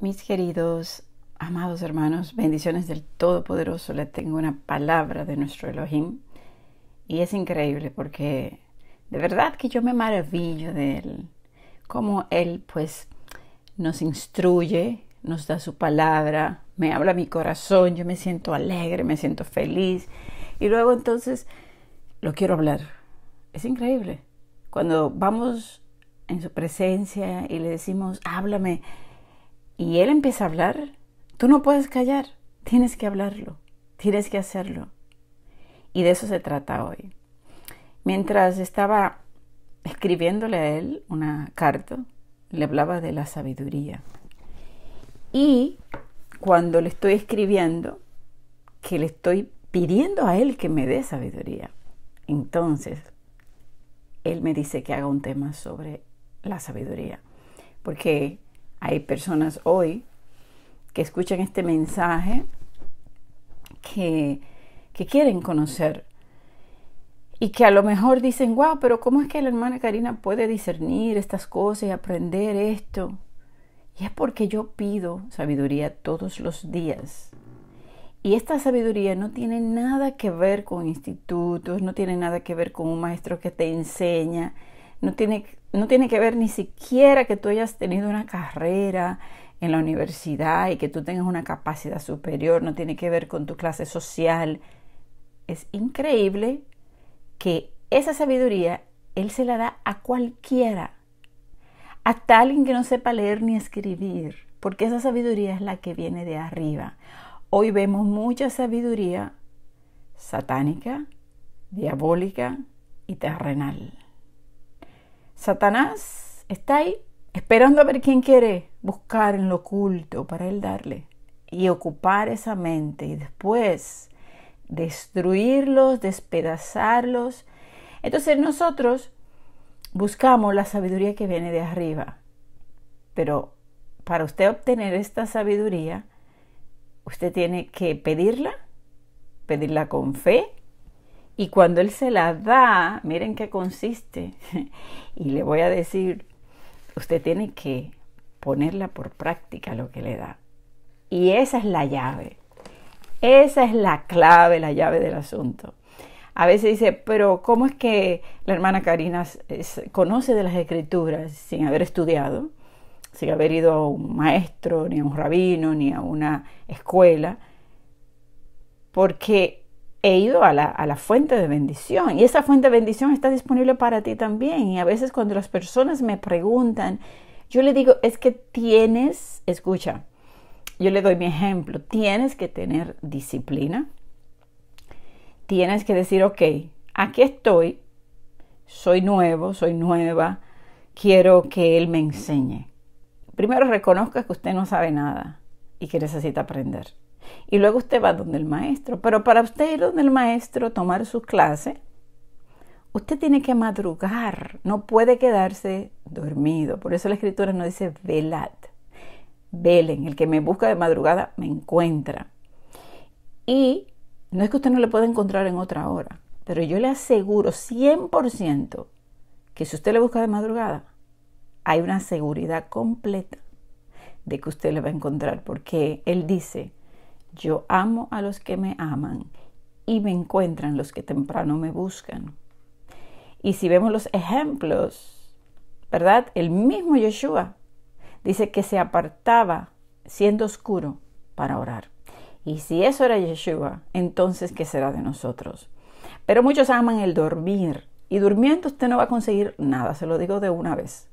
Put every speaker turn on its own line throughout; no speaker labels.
Mis queridos, amados hermanos, bendiciones del Todopoderoso. le tengo una palabra de nuestro Elohim. Y es increíble porque de verdad que yo me maravillo de él. Cómo él pues nos instruye, nos da su palabra, me habla mi corazón, yo me siento alegre, me siento feliz. Y luego entonces lo quiero hablar. Es increíble. Cuando vamos en su presencia y le decimos, háblame y él empieza a hablar, tú no puedes callar, tienes que hablarlo, tienes que hacerlo. Y de eso se trata hoy. Mientras estaba escribiéndole a él una carta, le hablaba de la sabiduría. Y cuando le estoy escribiendo, que le estoy pidiendo a él que me dé sabiduría. Entonces, él me dice que haga un tema sobre la sabiduría, porque hay personas hoy que escuchan este mensaje que, que quieren conocer y que a lo mejor dicen, wow, pero ¿cómo es que la hermana Karina puede discernir estas cosas y aprender esto? Y es porque yo pido sabiduría todos los días. Y esta sabiduría no tiene nada que ver con institutos, no tiene nada que ver con un maestro que te enseña, no tiene, que ver ni siquiera que tú hayas tenido una carrera en la universidad y que tú tengas una capacidad superior, no tiene que ver con tu clase social. Es increíble que esa sabiduría Él se la da a cualquiera, a tal que no sepa leer ni escribir, porque esa sabiduría es la que viene de arriba. Hoy vemos mucha sabiduría satánica, diabólica y terrenal. Satanás está ahí esperando a ver quién quiere buscar en lo oculto para él darle y ocupar esa mente y después destruirlos, despedazarlos. Entonces nosotros buscamos la sabiduría que viene de arriba, pero para usted obtener esta sabiduría, usted tiene que pedirla, pedirla con fe, y cuando Él se la da, miren qué consiste. y le voy a decir, usted tiene que ponerla por práctica lo que le da. Y esa es la llave. Esa es la clave, la llave del asunto. A veces dice, pero ¿cómo es que la hermana Karina eh, conoce de las escrituras sin haber estudiado, sin haber ido a un maestro, ni a un rabino, ni a una escuela? Porque he ido a la, fuente de bendición y esa fuente de bendición está disponible para ti también. Y a veces cuando las personas me preguntan, yo le digo, es que tienes, escucha, yo le doy mi ejemplo, tienes que tener disciplina, tienes que decir, ok, aquí estoy, soy nuevo, soy nueva, quiero que él me enseñe. Primero reconozca que usted no sabe nada y que necesita aprender. Y luego usted va donde el maestro. Pero para usted ir donde el maestro, tomar sus clases, usted tiene que madrugar, no puede quedarse dormido. Por eso la escritura nos dice velad. Velen, el que me busca de madrugada me encuentra. Y no es que usted no le pueda encontrar en otra hora, pero yo le aseguro 100% que si usted le busca de madrugada, hay una seguridad completa de que usted le va a encontrar, porque él dice, yo amo a los que me aman y me encuentran los que temprano me buscan. Y si vemos los ejemplos, ¿verdad? El mismo Yeshua dice que se apartaba siendo oscuro para orar. Y si eso era Yeshua, entonces ¿qué será de nosotros? Pero muchos aman el dormir y durmiendo usted no va a conseguir nada, se lo digo de una vez.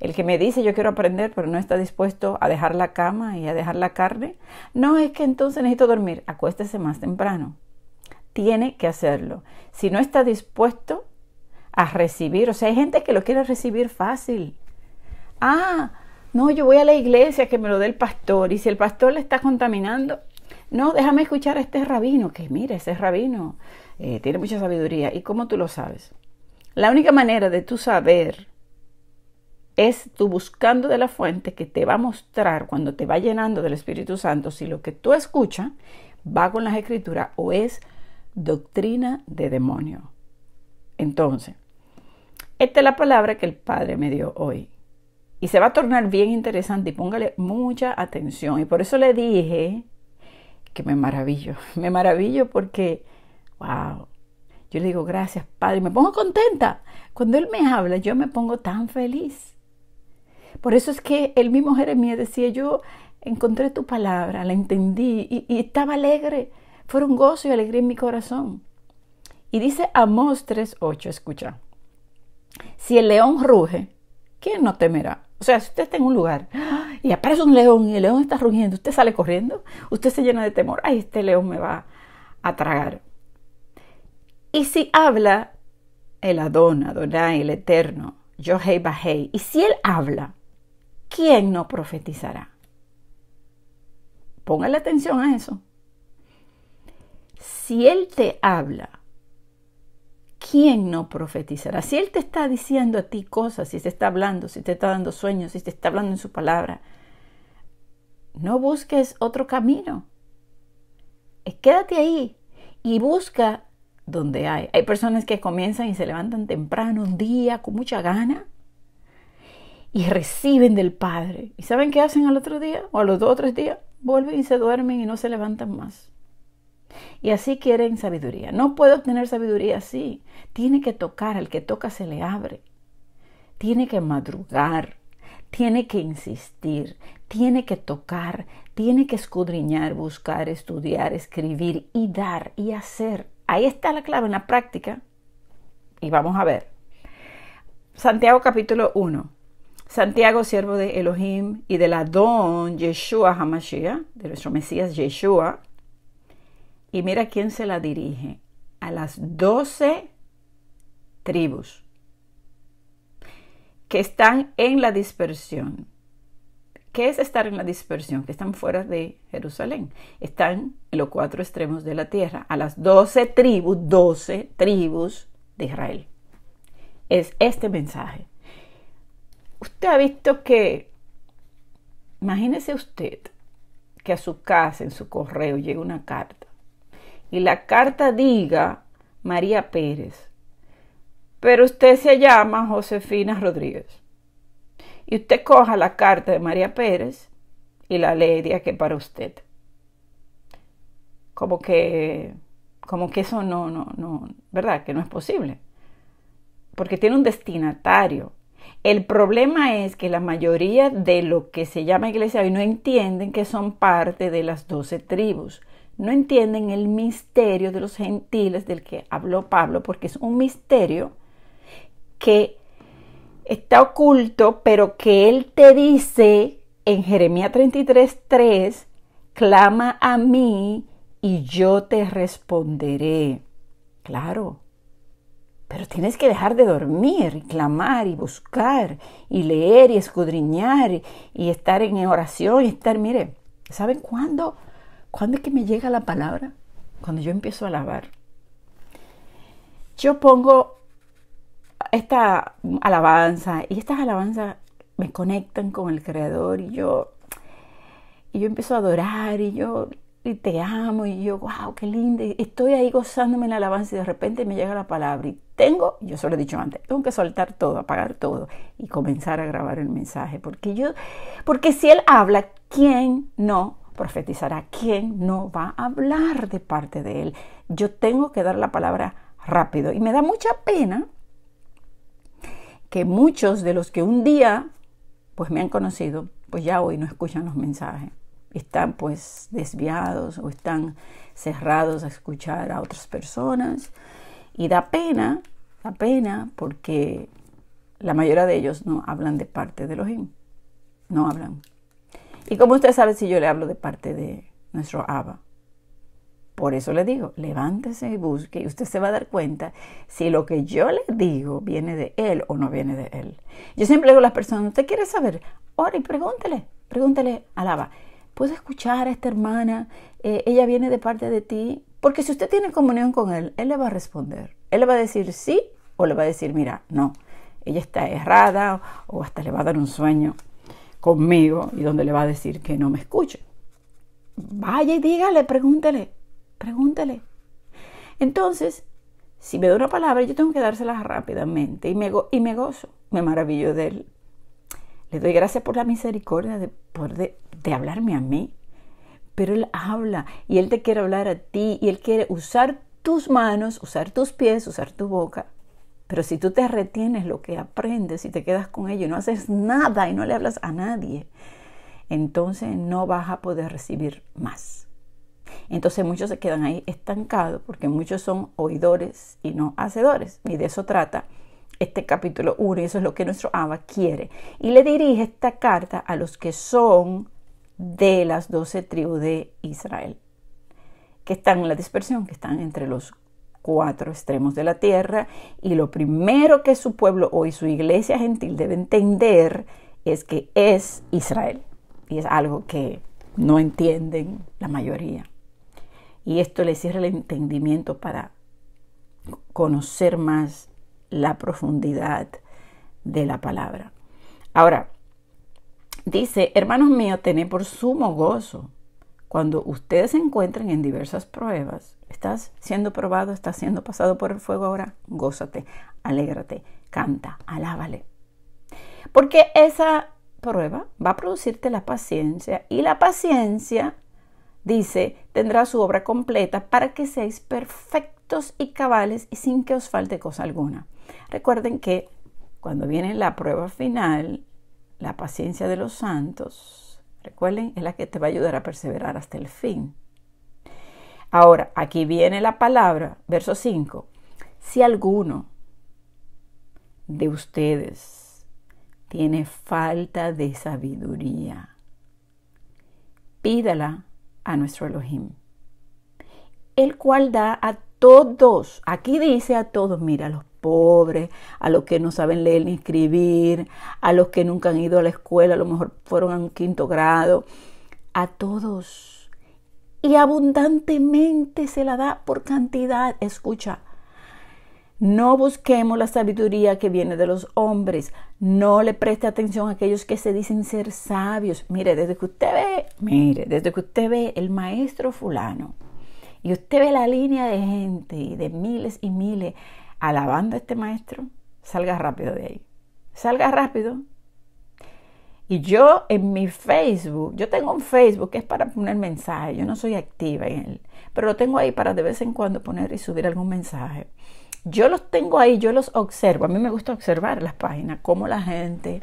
El que me dice yo quiero aprender, pero no está dispuesto a dejar la cama y a dejar la carne, no es que entonces necesito dormir, acuéstese más temprano. Tiene que hacerlo. Si no está dispuesto a recibir, o sea, hay gente que lo quiere recibir fácil. Ah, no, yo voy a la iglesia que me lo dé el pastor y si el pastor le está contaminando, no, déjame escuchar a este rabino, que mire, ese rabino eh, tiene mucha sabiduría. ¿Y cómo tú lo sabes? La única manera de tú saber es tú buscando de la fuente que te va a mostrar cuando te va llenando del Espíritu Santo si lo que tú escuchas va con las escrituras o es doctrina de demonio. Entonces, esta es la palabra que el Padre me dio hoy. Y se va a tornar bien interesante y póngale mucha atención. Y por eso le dije que me maravillo. Me maravillo porque, wow, yo le digo gracias, Padre. Me pongo contenta. Cuando Él me habla, yo me pongo tan feliz. Por eso es que el mismo Jeremías decía, yo encontré tu palabra, la entendí y, estaba alegre. un gozo y alegría en mi corazón. Y dice Amós 3.8, escucha, si el león ruge, ¿quién no temerá? O sea, si usted está en un lugar y aparece un león y el león está rugiendo, usted sale corriendo, usted se llena de temor, ay, este león me va a tragar. Y si habla el Adón, Adonai, el Eterno, Yohei bajé y si él habla, ¿quién no profetizará? la atención a eso. Si Él te habla, ¿quién no profetizará? Si Él te está diciendo a ti cosas, si te está hablando, si te está dando sueños, si te está hablando en su palabra, no busques otro camino. Eh, quédate ahí y busca donde hay. Hay personas que comienzan y se levantan temprano un día con mucha gana y reciben del Padre. ¿Y saben qué hacen al otro día o a los dos o tres días? Vuelven y se duermen y no se levantan más. Y así quieren sabiduría. No puede obtener sabiduría así. Tiene que tocar, al que toca se le abre. Tiene que madrugar, tiene que insistir, tiene que tocar, tiene que escudriñar, buscar, estudiar, escribir y dar y hacer. Ahí está la clave en la práctica. Y vamos a ver. Santiago capítulo 1, Santiago, siervo de Elohim y de la Don Yeshua Hamashiach, de nuestro Mesías Yeshua. Y mira quién se la dirige, a las doce tribus que están en la dispersión. ¿Qué es estar en la dispersión? Que están fuera de Jerusalén. Están en los cuatro extremos de la tierra, a las doce tribus, doce tribus de Israel. Es este mensaje. Usted ha visto que, imagínese usted que a su casa, en su correo, llega una carta y la carta diga María Pérez, pero usted se llama Josefina Rodríguez. Y usted coja la carta de María Pérez y la lee diga que para usted. Como que, como que eso no, no, no, ¿verdad? Que no es posible. Porque tiene un destinatario. El problema es que la mayoría de lo que se llama iglesia hoy no entienden que son parte de las doce tribus. No entienden el misterio de los gentiles del que habló Pablo, porque es un misterio que está oculto, pero que él te dice en Jeremías 3, clama a mí y yo te responderé. Claro, pero tienes que dejar de dormir y clamar y buscar y leer y escudriñar y estar en oración y estar, mire, ¿saben cuándo? ¿Cuándo es que me llega la palabra? Cuando yo empiezo a alabar. Yo pongo esta alabanza y estas alabanzas me conectan con el Creador y yo, y yo empiezo a adorar y yo y te amo y yo, wow, qué lindo. Estoy ahí gozándome en la alabanza y de repente me llega la palabra tengo, yo se lo he dicho antes, tengo que soltar todo, apagar todo y comenzar a grabar el mensaje, porque yo, porque si él habla, ¿quién no profetizará? ¿Quién no va a hablar de parte de él? Yo tengo que dar la palabra rápido y me da mucha pena que muchos de los que un día pues me han conocido, pues ya hoy no escuchan los mensajes. Están pues desviados o están cerrados a escuchar a otras personas y da pena, da pena porque la mayoría de ellos no hablan de parte de los him. No hablan. Y como usted sabe, si yo le hablo de parte de nuestro Abba, por eso le digo, levántese y busque y usted se va a dar cuenta si lo que yo le digo viene de él o no viene de él. Yo siempre digo a las personas, ¿usted quiere saber? ahora y pregúntele, pregúntele, aba ¿puedo escuchar a esta hermana? Eh, ella viene de parte de ti, porque si usted tiene comunión con Él, Él le va a responder. Él le va a decir sí o le va a decir, mira, no, ella está errada o hasta le va a dar un sueño conmigo y donde le va a decir que no me escuche. Vaya y dígale, pregúntele, pregúntele. Entonces, si me da una palabra, yo tengo que dárselas rápidamente y me, y me gozo, me maravillo de él. Le doy gracias por la misericordia de, de hablarme a mí, pero Él habla y Él te quiere hablar a ti y Él quiere usar tus manos, usar tus pies, usar tu boca. Pero si tú te retienes lo que aprendes y te quedas con ello y no haces nada y no le hablas a nadie, entonces no vas a poder recibir más. Entonces muchos se quedan ahí estancados porque muchos son oidores y no hacedores. Y de eso trata este capítulo 1 y eso es lo que nuestro Abba quiere. Y le dirige esta carta a los que son de las doce tribus de Israel, que están en la dispersión, que están entre los cuatro extremos de la tierra. Y lo primero que su pueblo o su iglesia gentil, debe entender es que es Israel. Y es algo que no entienden la mayoría. Y esto le cierra el entendimiento para conocer más la profundidad de la palabra. Ahora, Dice, hermanos míos, tened por sumo gozo cuando ustedes se encuentren en diversas pruebas. Estás siendo probado, estás siendo pasado por el fuego ahora. Gózate, alégrate, canta, alábale. Porque esa prueba va a producirte la paciencia y la paciencia, dice, tendrá su obra completa para que seáis perfectos y cabales y sin que os falte cosa alguna. Recuerden que cuando viene la prueba final, la paciencia de los santos, recuerden, es la que te va a ayudar a perseverar hasta el fin. Ahora, aquí viene la palabra, verso 5. Si alguno de ustedes tiene falta de sabiduría, pídala a nuestro Elohim, el cual da a todos, aquí dice a todos, mira, los pobres, a los que no saben leer ni escribir, a los que nunca han ido a la escuela, a lo mejor fueron a un quinto grado, a todos. Y abundantemente se la da por cantidad. Escucha, no busquemos la sabiduría que viene de los hombres. No le preste atención a aquellos que se dicen ser sabios. Mire, desde que usted ve, mire, desde que usted ve el maestro fulano y usted ve la línea de gente y de miles y miles alabando a este maestro, salga rápido de ahí. Salga rápido. Y yo en mi Facebook, yo tengo un Facebook que es para poner mensajes, yo no soy activa en él, pero lo tengo ahí para de vez en cuando poner y subir algún mensaje. Yo los tengo ahí, yo los observo, a mí me gusta observar las páginas, cómo la gente,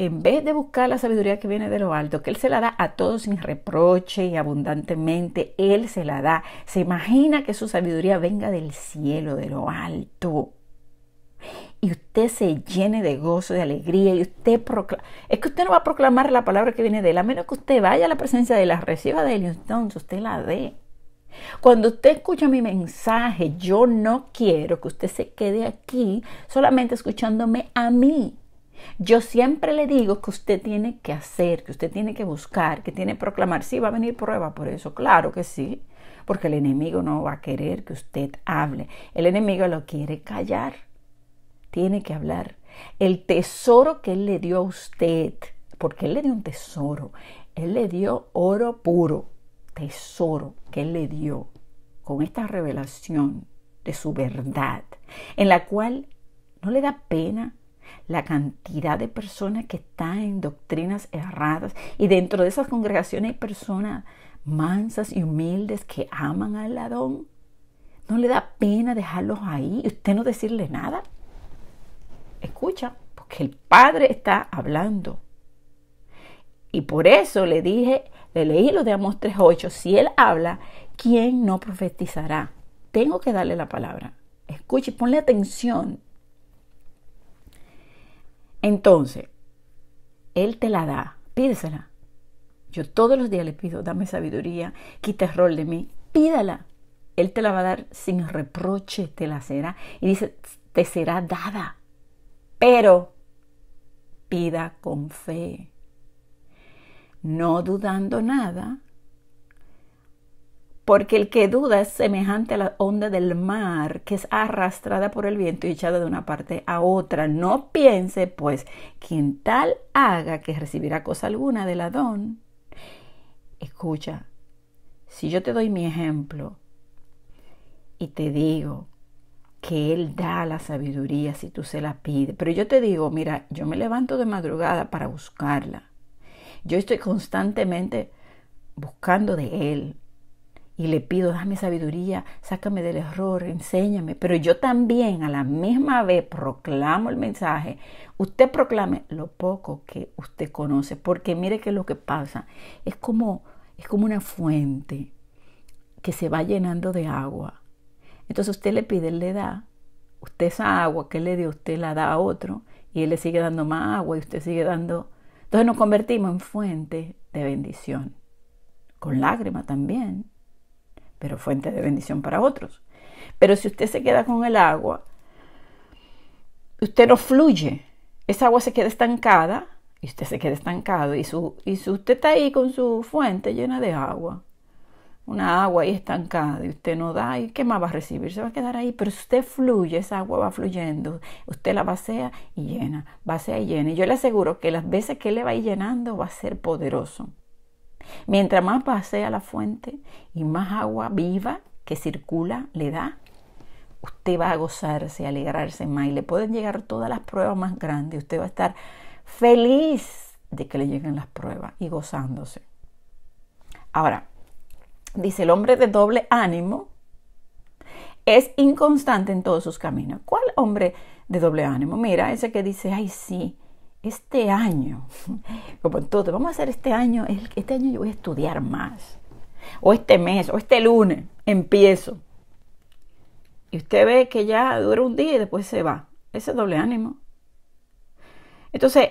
en vez de buscar la sabiduría que viene de lo alto, que Él se la da a todos sin reproche y abundantemente, Él se la da. Se imagina que su sabiduría venga del cielo, de lo alto. Y usted se llene de gozo, de alegría, y usted proclama. Es que usted no va a proclamar la palabra que viene de Él, a menos que usted vaya a la presencia de Él, la reciba de Él, y entonces usted la dé. Cuando usted escucha mi mensaje, yo no quiero que usted se quede aquí solamente escuchándome a mí. Yo siempre le digo que usted tiene que hacer, que usted tiene que buscar, que tiene que proclamar. si va a venir prueba por eso, claro que sí, porque el enemigo no va a querer que usted hable. El enemigo lo quiere callar, tiene que hablar. El tesoro que él le dio a usted, porque él le dio un tesoro, él le dio oro puro, tesoro que él le dio con esta revelación de su verdad, en la cual no le da pena la cantidad de personas que están en doctrinas erradas y dentro de esas congregaciones hay personas mansas y humildes que aman al ladón. ¿No le da pena dejarlos ahí y usted no decirle nada? Escucha, porque el Padre está hablando. Y por eso le dije, le leí lo de Amos 3.8, si él habla, ¿quién no profetizará? Tengo que darle la palabra. Escuche, ponle atención, entonces, Él te la da, pídesela. Yo todos los días le pido, dame sabiduría, quita el rol de mí, pídala. Él te la va a dar sin reproche, te la será. Y dice, te será dada. Pero pida con fe, no dudando nada, porque el que duda es semejante a la onda del mar que es arrastrada por el viento y echada de una parte a otra. No piense, pues, quien tal haga que recibirá cosa alguna del Adón. Escucha, si yo te doy mi ejemplo y te digo que Él da la sabiduría si tú se la pides, pero yo te digo, mira, yo me levanto de madrugada para buscarla. Yo estoy constantemente buscando de Él, y le pido, dame sabiduría, sácame del error, enséñame. Pero yo también a la misma vez proclamo el mensaje. Usted proclame lo poco que usted conoce, porque mire que lo que pasa es como, es como una fuente que se va llenando de agua. Entonces usted le pide, él le da, usted esa agua que él le dio, usted la da a otro y él le sigue dando más agua y usted sigue dando. Entonces nos convertimos en fuente de bendición, con lágrimas también, pero fuente de bendición para otros. Pero si usted se queda con el agua, usted no fluye. Esa agua se queda estancada y usted se queda estancado. Y, su, y si usted está ahí con su fuente llena de agua, una agua ahí estancada y usted no da, ¿y qué más va a recibir? Se va a quedar ahí, pero si usted fluye, esa agua va fluyendo, usted la vacía y llena, vacía y llena. Y yo le aseguro que las veces que le va a ir llenando va a ser poderoso. Mientras más pasea la fuente y más agua viva que circula le da, usted va a gozarse, alegrarse más y le pueden llegar todas las pruebas más grandes. Usted va a estar feliz de que le lleguen las pruebas y gozándose. Ahora, dice el hombre de doble ánimo es inconstante en todos sus caminos. ¿Cuál hombre de doble ánimo? Mira, ese que dice, ay sí, este año, como en todo, vamos a hacer este año, este año yo voy a estudiar más, o este mes, o este lunes, empiezo. Y usted ve que ya dura un día y después se va. Ese doble ánimo. Entonces,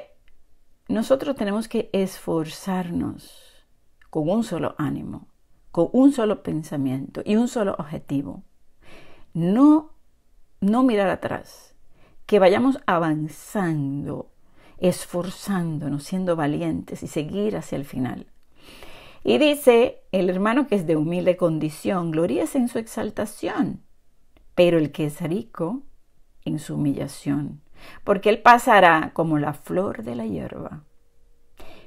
nosotros tenemos que esforzarnos con un solo ánimo, con un solo pensamiento y un solo objetivo. No, no mirar atrás, que vayamos avanzando esforzándonos, siendo valientes y seguir hacia el final. Y dice, el hermano que es de humilde condición, gloríese en su exaltación, pero el que es rico en su humillación, porque él pasará como la flor de la hierba.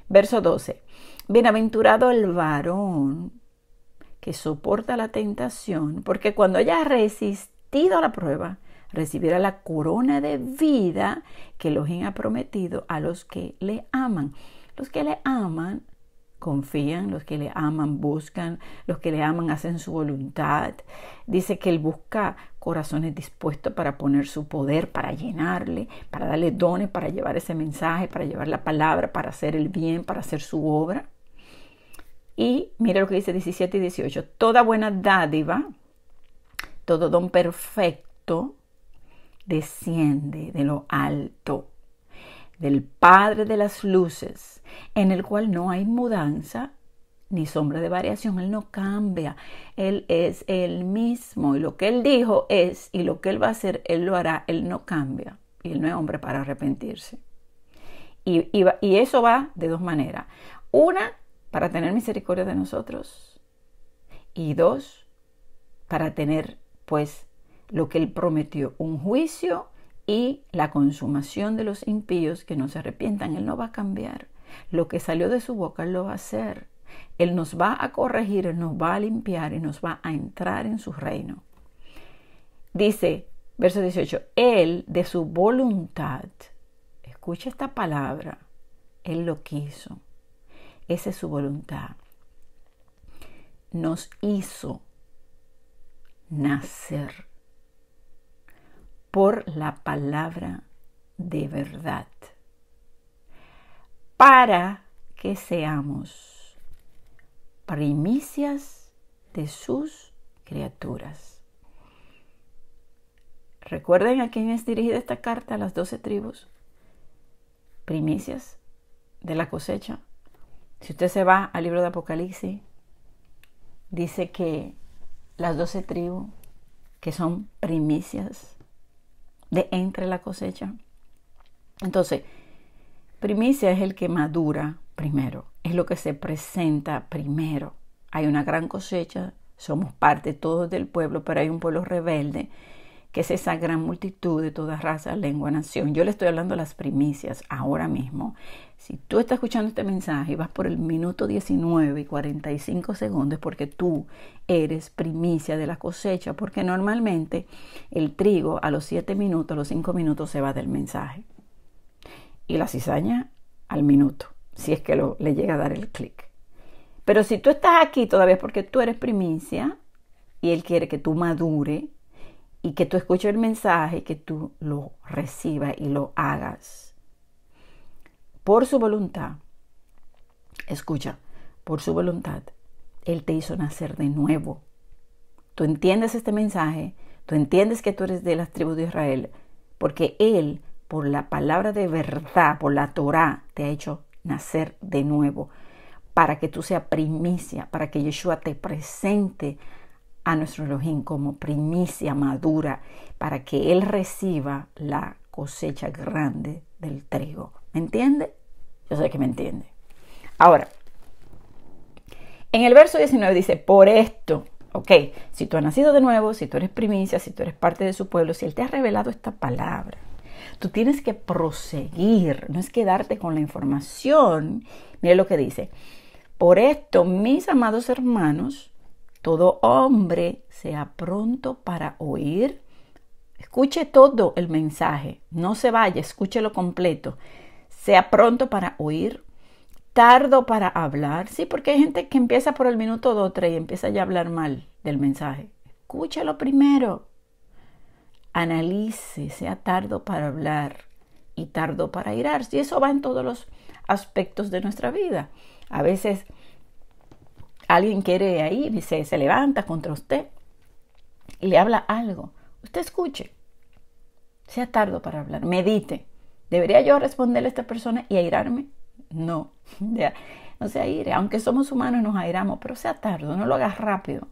Verso 12. Bienaventurado el varón que soporta la tentación, porque cuando haya resistido la prueba, recibirá la corona de vida que Elohim ha prometido a los que le aman. Los que le aman confían, los que le aman buscan, los que le aman hacen su voluntad. Dice que Él busca corazones dispuestos para poner su poder, para llenarle, para darle dones, para llevar ese mensaje, para llevar la palabra, para hacer el bien, para hacer su obra. Y mira lo que dice 17 y 18. Toda buena dádiva, todo don perfecto desciende de lo alto, del Padre de las Luces, en el cual no hay mudanza ni sombra de variación, Él no cambia, Él es el mismo y lo que Él dijo es y lo que Él va a hacer, Él lo hará, Él no cambia y Él no es hombre para arrepentirse. Y, y, y eso va de dos maneras. Una, para tener misericordia de nosotros y dos, para tener pues lo que él prometió, un juicio y la consumación de los impíos que no se arrepientan. Él no va a cambiar. Lo que salió de su boca él lo va a hacer. Él nos va a corregir, Él nos va a limpiar y nos va a entrar en su reino. Dice, verso 18, Él de su voluntad, escucha esta palabra, Él lo quiso. Esa es su voluntad. Nos hizo nacer por la palabra de verdad, para que seamos primicias de sus criaturas. Recuerden a quién es dirigida esta carta, a las doce tribus, primicias de la cosecha. Si usted se va al libro de Apocalipsis, dice que las doce tribus, que son primicias, de entre la cosecha. Entonces, primicia es el que madura primero, es lo que se presenta primero. Hay una gran cosecha, somos parte todos del pueblo, pero hay un pueblo rebelde que es esa gran multitud de todas razas, lengua, nación. Yo le estoy hablando las primicias ahora mismo. Si tú estás escuchando este mensaje, vas por el minuto 19 y 45 segundos porque tú eres primicia de la cosecha, porque normalmente el trigo a los 7 minutos, a los 5 minutos se va del mensaje. Y la cizaña al minuto, si es que le llega a dar el clic. Pero si tú estás aquí todavía porque tú eres primicia y él quiere que tú madure, y que tú escuches el mensaje, que tú lo recibas y lo hagas. Por su voluntad, escucha, por su voluntad, Él te hizo nacer de nuevo. Tú entiendes este mensaje, tú entiendes que tú eres de las tribus de Israel, porque Él, por la palabra de verdad, por la Torah, te ha hecho nacer de nuevo, para que tú seas primicia, para que Yeshua te presente a nuestro Elohim como primicia madura para que Él reciba la cosecha grande del trigo. ¿Me entiende? Yo sé que me entiende. Ahora, en el verso 19 dice, por esto, ok, si tú has nacido de nuevo, si tú eres primicia, si tú eres parte de su pueblo, si Él te ha revelado esta palabra, tú tienes que proseguir, no es quedarte con la información. Mira lo que dice, por esto, mis amados hermanos, todo hombre sea pronto para oír. Escuche todo el mensaje, no se vaya, escúchelo completo. Sea pronto para oír, tardo para hablar, sí, porque hay gente que empieza por el minuto 2 3 y empieza ya a hablar mal del mensaje. Escúchalo primero. Analice, sea tardo para hablar y tardo para irarse. Y eso va en todos los aspectos de nuestra vida. A veces alguien quiere ahí, dice, se levanta contra usted y le habla algo, usted escuche, sea tardo para hablar, medite. ¿Debería yo responderle a esta persona y airarme? No, no se aire. Aunque somos humanos nos airamos, pero sea tardo, no lo hagas rápido.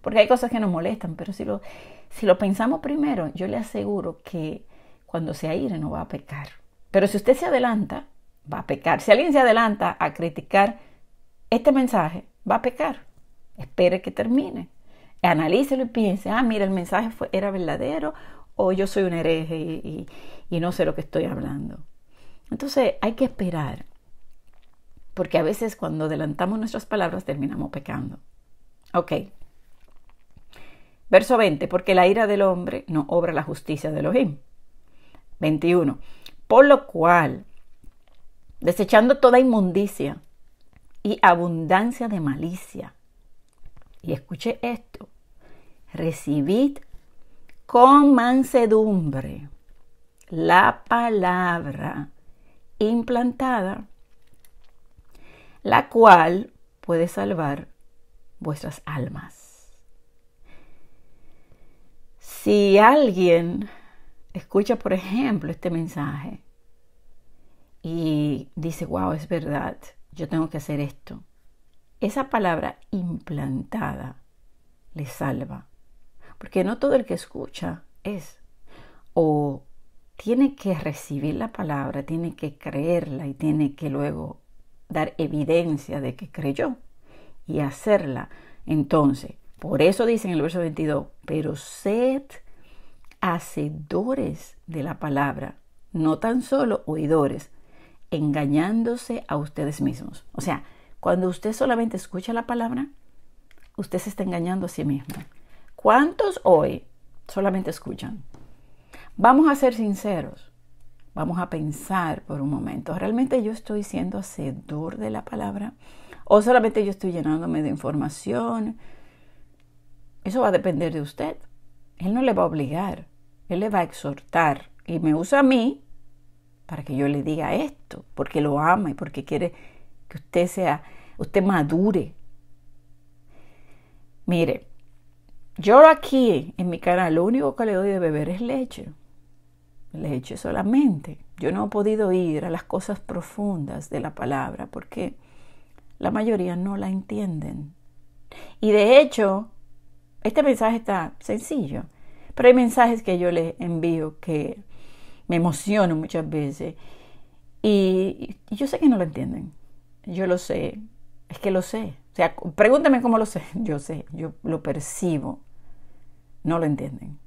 Porque hay cosas que nos molestan, pero si lo, si lo pensamos primero, yo le aseguro que cuando se aire no va a pecar. Pero si usted se adelanta, va a pecar. Si alguien se adelanta a criticar este mensaje, va a pecar. Espere que termine. Analícelo y piense, ah, mira, el mensaje fue, era verdadero o yo soy un hereje y, no sé lo que estoy hablando. Entonces hay que esperar, porque a veces cuando adelantamos nuestras palabras terminamos pecando. Ok. Verso 20, porque la ira del hombre no obra la justicia de Elohim. 21. Por lo cual, desechando toda inmundicia, y abundancia de malicia. Y escuche esto, recibid con mansedumbre la palabra implantada, la cual puede salvar vuestras almas. Si alguien escucha, por ejemplo, este mensaje y dice, wow, es verdad, yo tengo que hacer esto. Esa palabra implantada le salva. Porque no todo el que escucha es. O tiene que recibir la palabra, tiene que creerla y tiene que luego dar evidencia de que creyó y hacerla. Entonces, por eso dice en el verso 22, pero sed hacedores de la palabra, no tan solo oidores, engañándose a ustedes mismos. O sea, cuando usted solamente escucha la palabra, usted se está engañando a sí mismo. ¿Cuántos hoy solamente escuchan? Vamos a ser sinceros. Vamos a pensar por un momento. ¿Realmente yo estoy siendo hacedor de la palabra? ¿O solamente yo estoy llenándome de información? Eso va a depender de usted. Él no le va a obligar. Él le va a exhortar. Y me usa a mí para que yo le diga esto, porque lo ama y porque quiere que usted sea, usted madure. Mire, yo aquí en mi canal lo único que le doy de beber es leche, leche solamente. Yo no he podido ir a las cosas profundas de la palabra porque la mayoría no la entienden. Y de hecho, este mensaje está sencillo, pero hay mensajes que yo le envío que me emociono muchas veces. Y, yo sé que no lo entienden. Yo lo sé. Es que lo sé. O sea, pregúntame cómo lo sé. Yo sé, yo lo percibo. No lo entienden.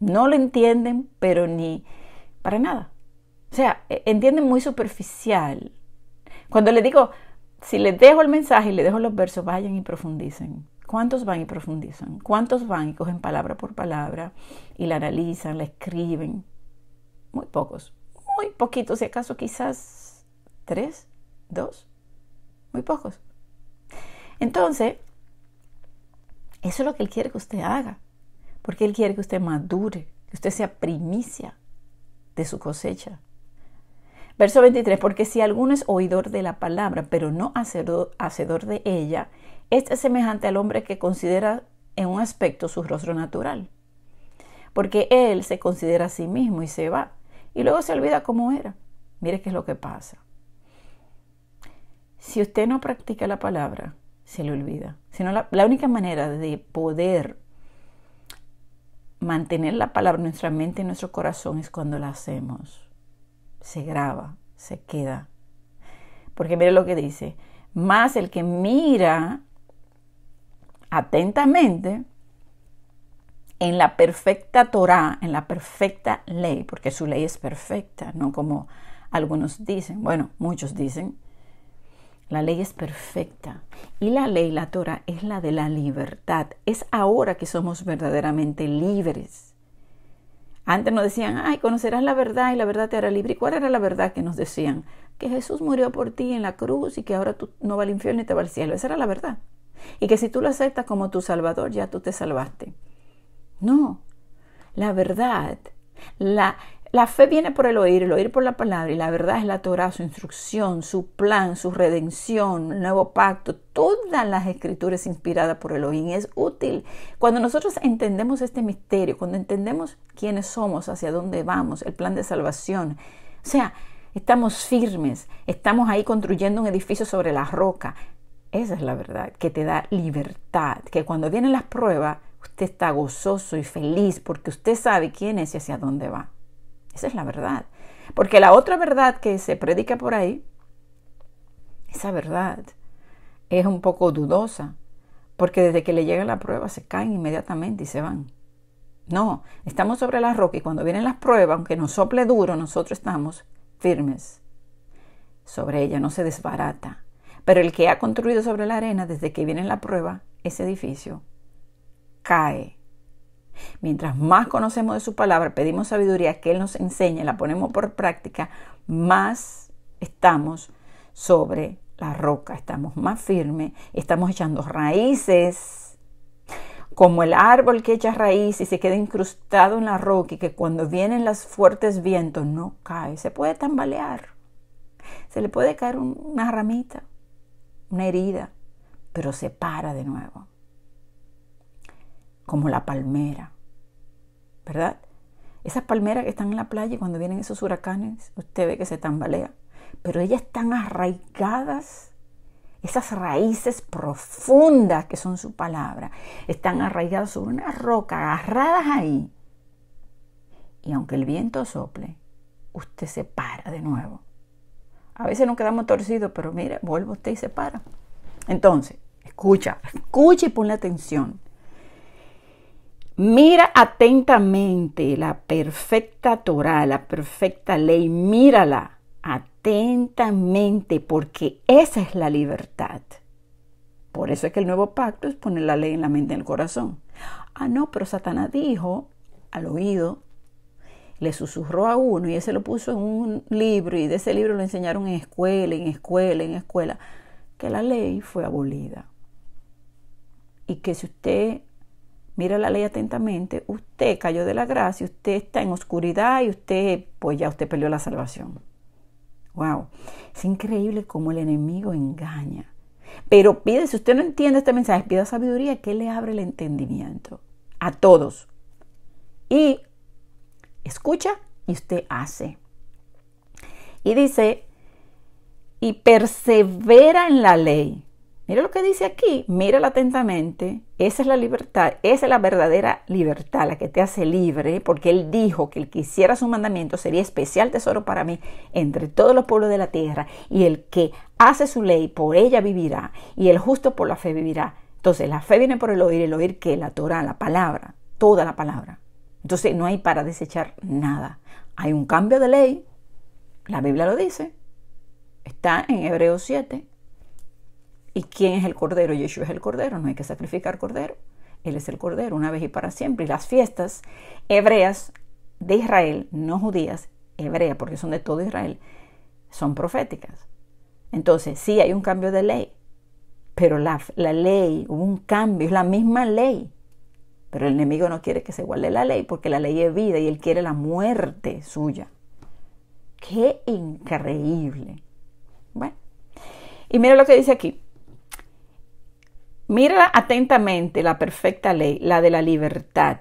No lo entienden, pero ni para nada. O sea, e, entienden muy superficial. Cuando les digo, si les dejo el mensaje y les dejo los versos, vayan y profundicen. ¿Cuántos van y profundizan? ¿Cuántos van y cogen palabra por palabra y la analizan, la escriben? muy pocos, muy poquitos, si acaso quizás tres, dos, muy pocos. Entonces, eso es lo que Él quiere que usted haga, porque Él quiere que usted madure, que usted sea primicia de su cosecha. Verso 23, porque si alguno es oidor de la palabra, pero no hacedor, de ella, este es semejante al hombre que considera en un aspecto su rostro natural, porque él se considera a sí mismo y se va y luego se olvida cómo era. Mire qué es lo que pasa. Si usted no practica la palabra, se le olvida. Sino la, la única manera de poder mantener la palabra en nuestra mente y en nuestro corazón es cuando la hacemos. Se graba, se queda. Porque mire lo que dice. Más el que mira atentamente en la perfecta Torah, en la perfecta ley, porque su ley es perfecta, no como algunos dicen, bueno, muchos dicen, la ley es perfecta. Y la ley, la Torah, es la de la libertad. Es ahora que somos verdaderamente libres. Antes nos decían, ay, conocerás la verdad y la verdad te hará libre. ¿Y cuál era la verdad que nos decían? Que Jesús murió por ti en la cruz y que ahora tú no vas al infierno ni te va al cielo. Esa era la verdad. Y que si tú lo aceptas como tu Salvador, ya tú te salvaste. No, la verdad, la, fe viene por el oír, el oír por la palabra y la verdad es la Torah, su instrucción, su plan, su redención, el nuevo pacto. Todas las escrituras inspiradas por Elohim es útil. Cuando nosotros entendemos este misterio, cuando entendemos quiénes somos, hacia dónde vamos, el plan de salvación, o sea, estamos firmes, estamos ahí construyendo un edificio sobre la roca. Esa es la verdad que te da libertad, que cuando vienen las pruebas Usted está gozoso y feliz porque usted sabe quién es y hacia dónde va. Esa es la verdad. Porque la otra verdad que se predica por ahí, esa verdad es un poco dudosa, porque desde que le llega la prueba se caen inmediatamente y se van. No, estamos sobre la roca y cuando vienen las pruebas, aunque nos sople duro, nosotros estamos firmes sobre ella, no se desbarata. Pero el que ha construido sobre la arena desde que viene la prueba, ese edificio cae. Mientras más conocemos de su palabra, pedimos sabiduría que Él nos enseñe, la ponemos por práctica, más estamos sobre la roca, estamos más firmes, estamos echando raíces, como el árbol que echa raíces y se queda incrustado en la roca y que cuando vienen los fuertes vientos no cae, se puede tambalear, se le puede caer una ramita, una herida, pero se para de nuevo como la palmera, ¿verdad? Esas palmeras que están en la playa cuando vienen esos huracanes, usted ve que se tambalea, pero ellas están arraigadas esas raíces profundas que son su palabra, están arraigadas sobre una roca, agarradas ahí. Y aunque el viento sople, usted se para de nuevo. A veces nos quedamos torcidos, pero mire, vuelve usted y se para. Entonces, escucha, escucha y ponle atención. Mira atentamente la perfecta Torah, la perfecta ley, mírala atentamente porque esa es la libertad. Por eso es que el nuevo pacto es poner la ley en la mente y en el corazón. Ah, no, pero Satanás dijo al oído, le susurró a uno y ese lo puso en un libro y de ese libro lo enseñaron en escuela, en escuela, en escuela, que la ley fue abolida. Y que si usted mira la ley atentamente, usted cayó de la gracia, usted está en oscuridad y usted, pues ya usted perdió la salvación. Wow, es increíble cómo el enemigo engaña. Pero pide, si usted no entiende este mensaje, pida sabiduría que le abre el entendimiento a todos. Y escucha y usted hace. Y dice, y persevera en la ley Mira lo que dice aquí, mírala atentamente. Esa es la libertad, esa es la verdadera libertad, la que te hace libre, porque Él dijo que el que hiciera su mandamiento sería especial tesoro para mí entre todos los pueblos de la tierra, y el que hace su ley por ella vivirá, y el justo por la fe vivirá. Entonces, la fe viene por el oír, el oír que la Torah, la palabra, toda la palabra. Entonces, no hay para desechar nada. Hay un cambio de ley, la Biblia lo dice, está en Hebreos 7 ¿Y quién es el Cordero? Yeshua es el Cordero, no hay que sacrificar Cordero. Él es el Cordero, una vez y para siempre. Y las fiestas hebreas de Israel, no judías, hebreas, porque son de todo Israel, son proféticas. Entonces, sí hay un cambio de ley, pero la, ley, hubo un cambio, es la misma ley. Pero el enemigo no quiere que se guarde la ley, porque la ley es vida y él quiere la muerte suya. ¡Qué increíble! Bueno, y mira lo que dice aquí. Mira atentamente la perfecta ley, la de la libertad.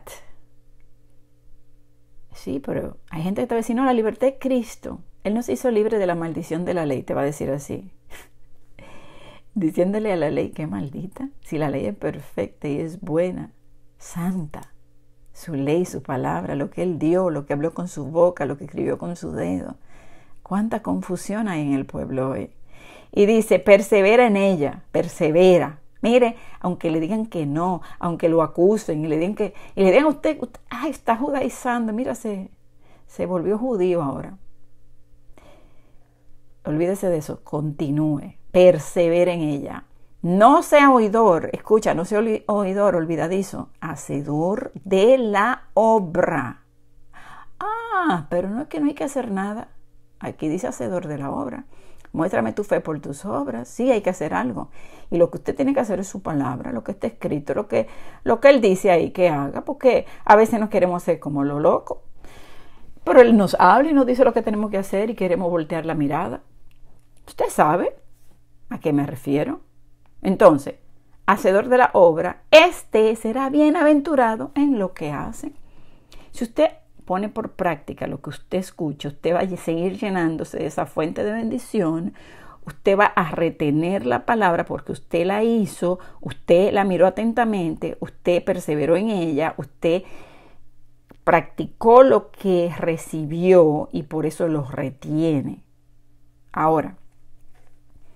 Sí, pero hay gente que está diciendo, no, la libertad es Cristo. Él nos hizo libre de la maldición de la ley, te va a decir así. Diciéndole a la ley que maldita, si la ley es perfecta y es buena, santa, su ley, su palabra, lo que él dio, lo que habló con su boca, lo que escribió con su dedo. Cuánta confusión hay en el pueblo hoy. Y dice, persevera en ella, persevera, Mire, aunque le digan que no, aunque lo acusen y le digan que, le a usted, está judaizando, mira, se, se volvió judío ahora. Olvídese de eso, continúe, persevere en ella. No sea oidor, escucha, no sea oidor, olvidadizo, hacedor de la obra. Ah, pero no es que no hay que hacer nada. Aquí dice hacedor de la obra. Muéstrame tu fe por tus obras. Sí, hay que hacer algo. Y lo que usted tiene que hacer es su palabra, lo que está escrito, lo que, lo que él dice ahí que haga, porque a veces nos queremos hacer como lo loco. Pero él nos habla y nos dice lo que tenemos que hacer y queremos voltear la mirada. Usted sabe a qué me refiero. Entonces, hacedor de la obra, este será bienaventurado en lo que hace. Si usted pone por práctica lo que usted escucha, usted va a seguir llenándose de esa fuente de bendición, usted va a retener la palabra porque usted la hizo, usted la miró atentamente, usted perseveró en ella, usted practicó lo que recibió y por eso lo retiene. Ahora,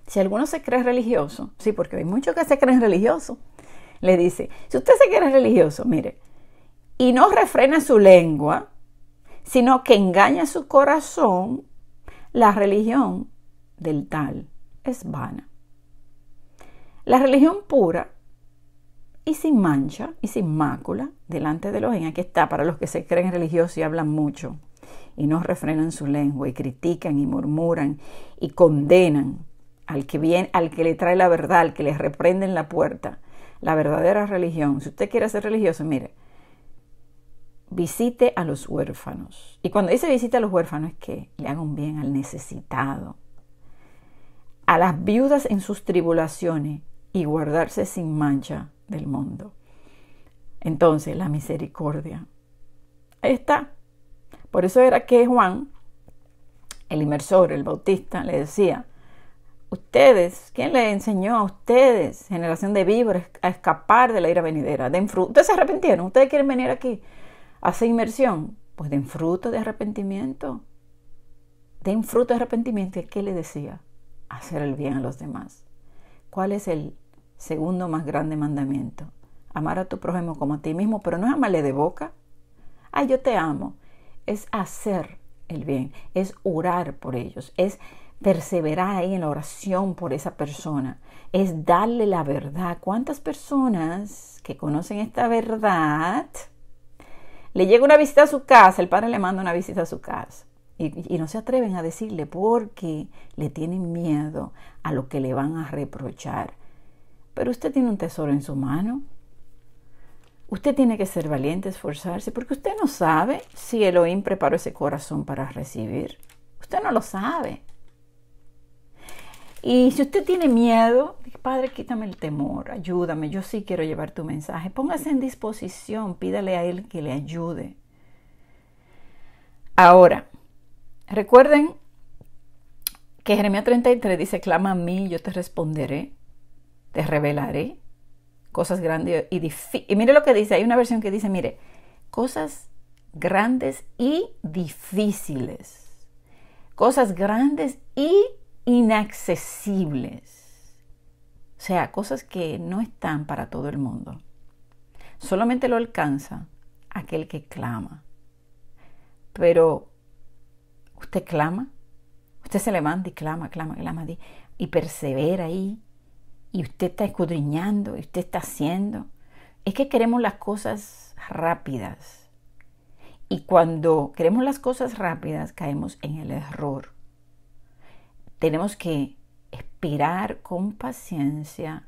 si alguno se cree religioso, sí, porque hay muchos que se creen religiosos, le dice, si usted se cree religioso, mire, y no refrena su lengua, sino que engaña su corazón, la religión del tal es vana. La religión pura y sin mancha y sin mácula delante de los en aquí está para los que se creen religiosos y hablan mucho y no refrenan su lengua y critican y murmuran y condenan al que viene, al que le trae la verdad, al que le reprende en la puerta. La verdadera religión, si usted quiere ser religioso, mire, visite a los huérfanos. Y cuando dice visite a los huérfanos es que le hagan un bien al necesitado, a las viudas en sus tribulaciones y guardarse sin mancha del mundo. Entonces, la misericordia. Ahí está. Por eso era que Juan, el inmersor, el bautista, le decía, ustedes, ¿quién le enseñó a ustedes, generación de víboras, a escapar de la ira venidera? Den Ustedes se arrepintieron, ustedes quieren venir aquí hace inmersión, pues den fruto de arrepentimiento. Den fruto de arrepentimiento. ¿Qué le decía? Hacer el bien a los demás. ¿Cuál es el segundo más grande mandamiento? Amar a tu prójimo como a ti mismo, pero no es amarle de boca. Ay, yo te amo. Es hacer el bien, es orar por ellos, es perseverar ahí en la oración por esa persona, es darle la verdad. ¿Cuántas personas que conocen esta verdad le llega una visita a su casa, el padre le manda una visita a su casa. Y, no se atreven a decirle porque le tienen miedo a lo que le van a reprochar. Pero usted tiene un tesoro en su mano. Usted tiene que ser valiente, esforzarse, porque usted no sabe si Elohim preparó ese corazón para recibir. Usted no lo sabe. Y si usted tiene miedo, Padre, quítame el temor, ayúdame, yo sí quiero llevar tu mensaje. Póngase en disposición, pídale a Él que le ayude. Ahora, recuerden que Jeremías 33 dice, clama a mí, yo te responderé, te revelaré cosas grandes y difíciles. Y mire lo que dice, hay una versión que dice, mire, cosas grandes y difíciles. Cosas grandes y inaccesibles. O sea, cosas que no están para todo el mundo. Solamente lo alcanza aquel que clama. Pero usted clama, usted se levanta y clama, clama, clama y persevera ahí. Y usted está escudriñando, y usted está haciendo. Es que queremos las cosas rápidas. Y cuando queremos las cosas rápidas caemos en el error tenemos que esperar con paciencia,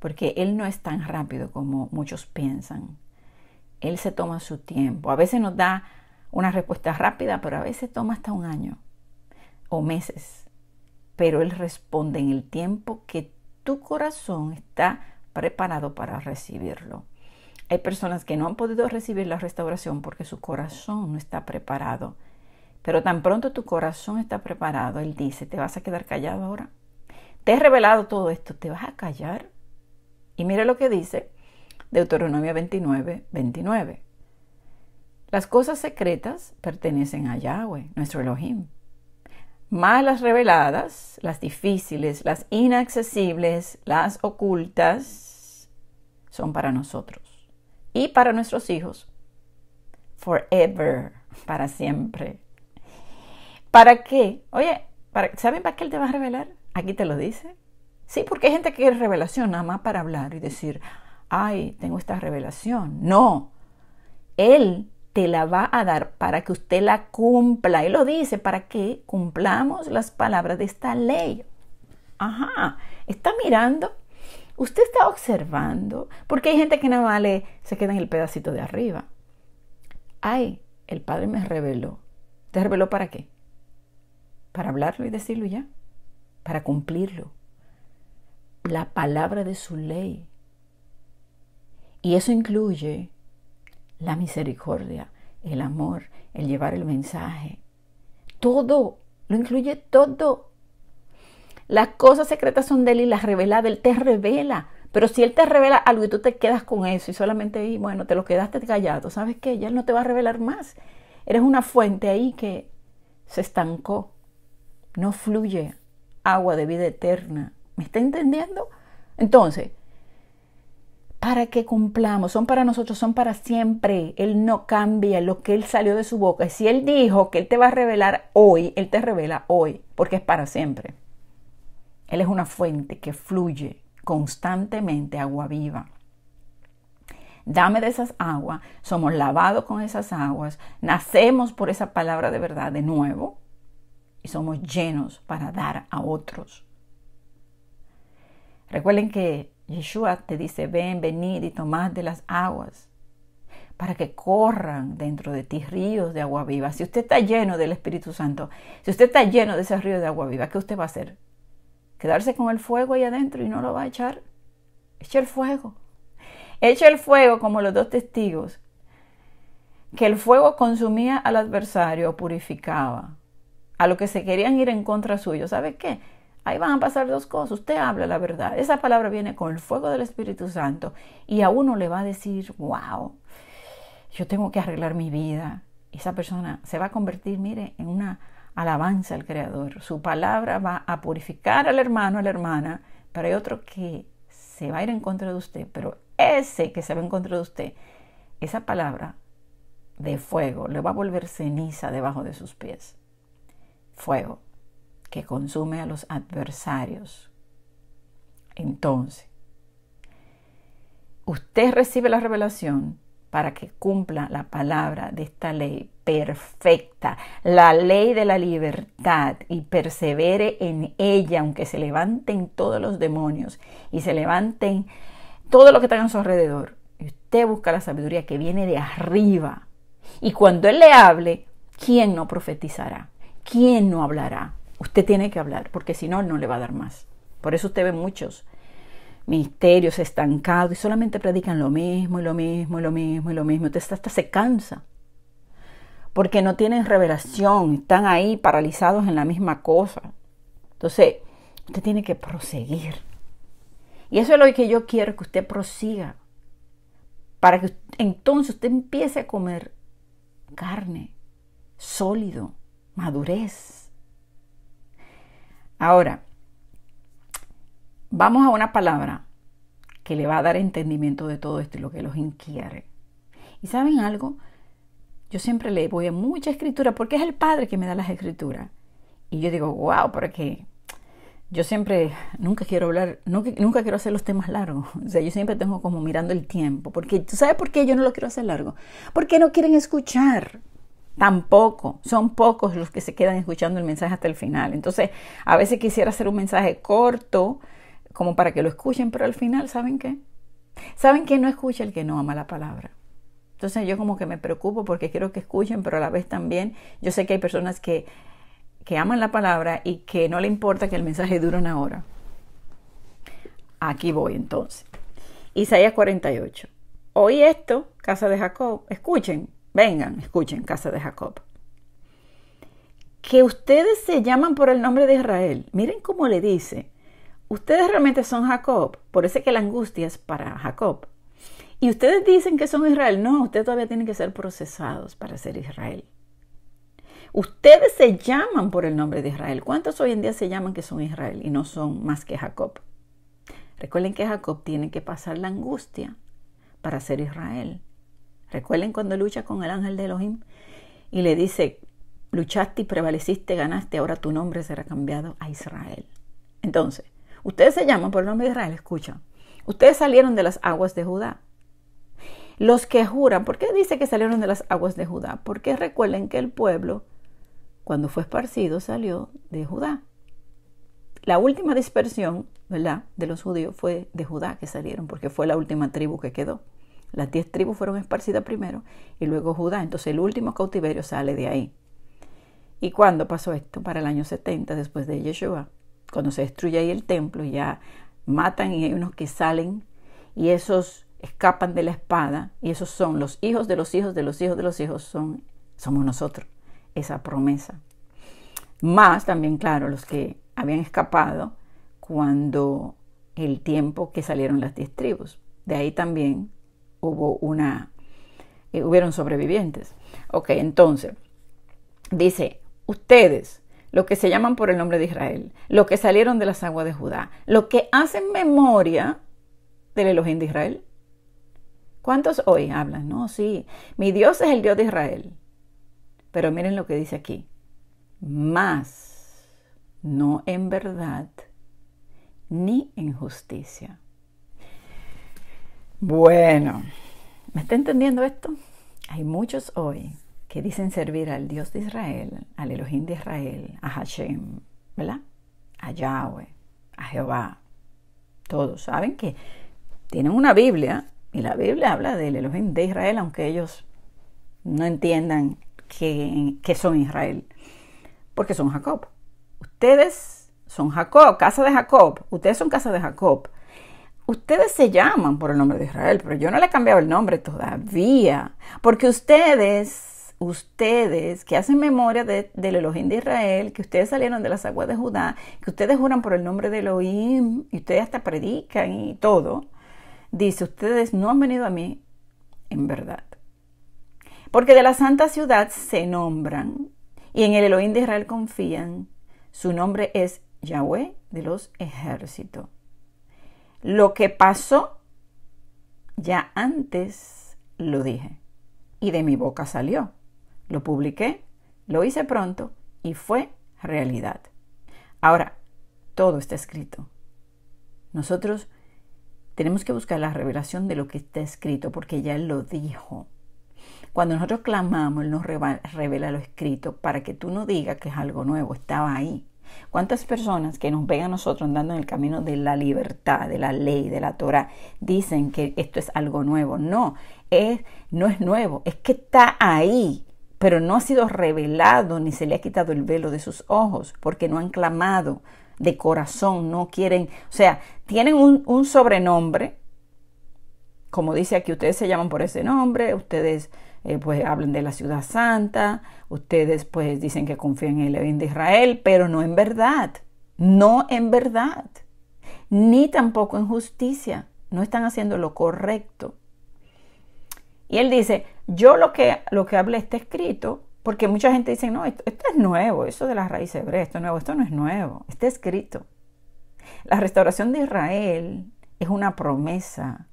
porque Él no es tan rápido como muchos piensan. Él se toma su tiempo. A veces nos da una respuesta rápida, pero a veces toma hasta un año o meses. Pero Él responde en el tiempo que tu corazón está preparado para recibirlo. Hay personas que no han podido recibir la restauración porque su corazón no está preparado pero tan pronto tu corazón está preparado, Él dice, ¿te vas a quedar callado ahora? Te he revelado todo esto, ¿te vas a callar? Y mira lo que dice Deuteronomio 29, 29. Las cosas secretas pertenecen a Yahweh, nuestro Elohim. Más las reveladas, las difíciles, las inaccesibles, las ocultas, son para nosotros y para nuestros hijos. Forever, para siempre. ¿Para qué? Oye, ¿saben para qué Él te va a revelar? Aquí te lo dice. Sí, porque hay gente que quiere revelación nada más para hablar y decir, ay, tengo esta revelación. No, Él te la va a dar para que usted la cumpla. Él lo dice, para que cumplamos las palabras de esta ley. Ajá, está mirando, usted está observando, porque hay gente que nada más le, se queda en el pedacito de arriba. Ay, el Padre me reveló. ¿Te reveló para qué? para hablarlo y decirlo ya, para cumplirlo. La palabra de su ley. Y eso incluye la misericordia, el amor, el llevar el mensaje. Todo, lo incluye todo. Las cosas secretas son de él y las reveladas, él te revela. Pero si él te revela algo y tú te quedas con eso y solamente, ahí, bueno, te lo quedaste callado, ¿sabes qué? Ya él no te va a revelar más. Eres una fuente ahí que se estancó no fluye agua de vida eterna. ¿Me está entendiendo? Entonces, para qué cumplamos, son para nosotros, son para siempre. Él no cambia lo que Él salió de su boca. Si Él dijo que Él te va a revelar hoy, Él te revela hoy, porque es para siempre. Él es una fuente que fluye constantemente, agua viva. Dame de esas aguas, somos lavados con esas aguas, nacemos por esa palabra de verdad de nuevo, y somos llenos para dar a otros. Recuerden que Yeshua te dice, ven, venid y tomad de las aguas, para que corran dentro de ti ríos de agua viva. Si usted está lleno del Espíritu Santo, si usted está lleno de ese río de agua viva, ¿qué usted va a hacer? ¿Quedarse con el fuego ahí adentro y no lo va a echar? Echa el fuego. Echa el fuego como los dos testigos, que el fuego consumía al adversario o purificaba a lo que se querían ir en contra suyo, ¿sabe qué? Ahí van a pasar dos cosas. Usted habla la verdad. Esa palabra viene con el fuego del Espíritu Santo y a uno le va a decir, wow, yo tengo que arreglar mi vida. Esa persona se va a convertir, mire, en una alabanza al Creador. Su palabra va a purificar al hermano, a la hermana, pero hay otro que se va a ir en contra de usted, pero ese que se va en contra de usted, esa palabra de fuego le va a volver ceniza debajo de sus pies fuego que consume a los adversarios. Entonces, usted recibe la revelación para que cumpla la palabra de esta ley perfecta, la ley de la libertad y persevere en ella, aunque se levanten todos los demonios y se levanten todo lo que está a su alrededor. Y usted busca la sabiduría que viene de arriba. Y cuando Él le hable, ¿quién no profetizará? ¿quién no hablará? Usted tiene que hablar, porque si no, no le va a dar más. Por eso usted ve muchos misterios estancados y solamente predican lo mismo y lo mismo y lo mismo y lo mismo. Usted hasta se cansa, porque no tienen revelación, están ahí paralizados en la misma cosa. Entonces, usted tiene que proseguir. Y eso es lo que yo quiero, que usted prosiga, para que entonces usted empiece a comer carne, sólido, madurez. Ahora, vamos a una palabra que le va a dar entendimiento de todo esto y lo que los inquiere. ¿Y saben algo? Yo siempre le voy a mucha escritura porque es el Padre que me da las escrituras. Y yo digo, wow, porque yo siempre, nunca quiero hablar, nunca, quiero hacer los temas largos. O sea, yo siempre tengo como mirando el tiempo. Porque, ¿tú sabes por qué yo no lo quiero hacer largo? Porque no quieren escuchar. Tampoco, son pocos los que se quedan escuchando el mensaje hasta el final. Entonces, a veces quisiera hacer un mensaje corto, como para que lo escuchen, pero al final, ¿saben qué? ¿Saben que no escucha el que no ama la palabra? Entonces yo como que me preocupo porque quiero que escuchen, pero a la vez también yo sé que hay personas que, que aman la palabra y que no le importa que el mensaje dure una hora. Aquí voy entonces. Isaías 48. Oí esto, casa de Jacob, escuchen, Vengan, escuchen, casa de Jacob. Que ustedes se llaman por el nombre de Israel. Miren cómo le dice. Ustedes realmente son Jacob. Por eso que la angustia es para Jacob. Y ustedes dicen que son Israel. No, ustedes todavía tienen que ser procesados para ser Israel. Ustedes se llaman por el nombre de Israel. ¿Cuántos hoy en día se llaman que son Israel y no son más que Jacob? Recuerden que Jacob tiene que pasar la angustia para ser Israel. Recuerden cuando lucha con el ángel de Elohim y le dice, luchaste y prevaleciste, ganaste, ahora tu nombre será cambiado a Israel. Entonces, ustedes se llaman por el nombre de Israel, escucha. Ustedes salieron de las aguas de Judá. Los que juran, ¿por qué dice que salieron de las aguas de Judá? Porque recuerden que el pueblo, cuando fue esparcido, salió de Judá. La última dispersión, ¿verdad?, de los judíos fue de Judá que salieron, porque fue la última tribu que quedó. Las diez tribus fueron esparcidas primero y luego Judá. Entonces el último cautiverio sale de ahí. ¿Y cuándo pasó esto? Para el año 70 después de Yeshua. Cuando se destruye ahí el templo, ya matan y hay unos que salen y esos escapan de la espada y esos son los hijos de los hijos de los hijos de los hijos son somos nosotros esa promesa más también claro los que habían escapado cuando el tiempo que salieron las diez tribus de ahí también hubo una, eh, hubieron sobrevivientes. Ok, entonces, dice, ustedes, los que se llaman por el nombre de Israel, los que salieron de las aguas de Judá, los que hacen memoria del Elohim de Israel. ¿Cuántos hoy hablan? No, sí, mi Dios es el Dios de Israel. Pero miren lo que dice aquí. Más, no en verdad, ni en justicia. Bueno, ¿me está entendiendo esto? Hay muchos hoy que dicen servir al Dios de Israel, al Elohim de Israel, a Hashem, ¿verdad? A Yahweh, a Jehová. Todos saben que tienen una Biblia y la Biblia habla del Elohim de Israel, aunque ellos no entiendan que, son Israel, porque son Jacob. Ustedes son Jacob, casa de Jacob. Ustedes son casa de Jacob ustedes se llaman por el nombre de Israel, pero yo no le he cambiado el nombre todavía, porque ustedes, ustedes que hacen memoria del Elohim de Israel, que ustedes salieron de las aguas de Judá, que ustedes juran por el nombre de Elohim, y ustedes hasta predican y todo, dice, ustedes no han venido a mí en verdad. Porque de la santa ciudad se nombran y en el Elohim de Israel confían. Su nombre es Yahweh de los ejércitos. Lo que pasó, ya antes lo dije y de mi boca salió. Lo publiqué, lo hice pronto y fue realidad. Ahora, todo está escrito. Nosotros tenemos que buscar la revelación de lo que está escrito porque ya lo dijo. Cuando nosotros clamamos, Él nos revela lo escrito para que tú no digas que es algo nuevo, estaba ahí. ¿Cuántas personas que nos ven a nosotros andando en el camino de la libertad, de la ley, de la Torah, dicen que esto es algo nuevo? No, es, no es nuevo, es que está ahí, pero no ha sido revelado ni se le ha quitado el velo de sus ojos porque no han clamado de corazón, no quieren, o sea, tienen un sobrenombre, como dice aquí, ustedes se llaman por ese nombre, ustedes eh, pues hablan de la ciudad santa, ustedes pues dicen que confían en el bien de Israel, pero no en verdad, no en verdad, ni tampoco en justicia, no están haciendo lo correcto. Y él dice, yo lo que, lo que hablé está escrito, porque mucha gente dice, no, esto, es nuevo, eso de las raíces hebreas, esto es nuevo, esto no es nuevo, está escrito. La restauración de Israel es una promesa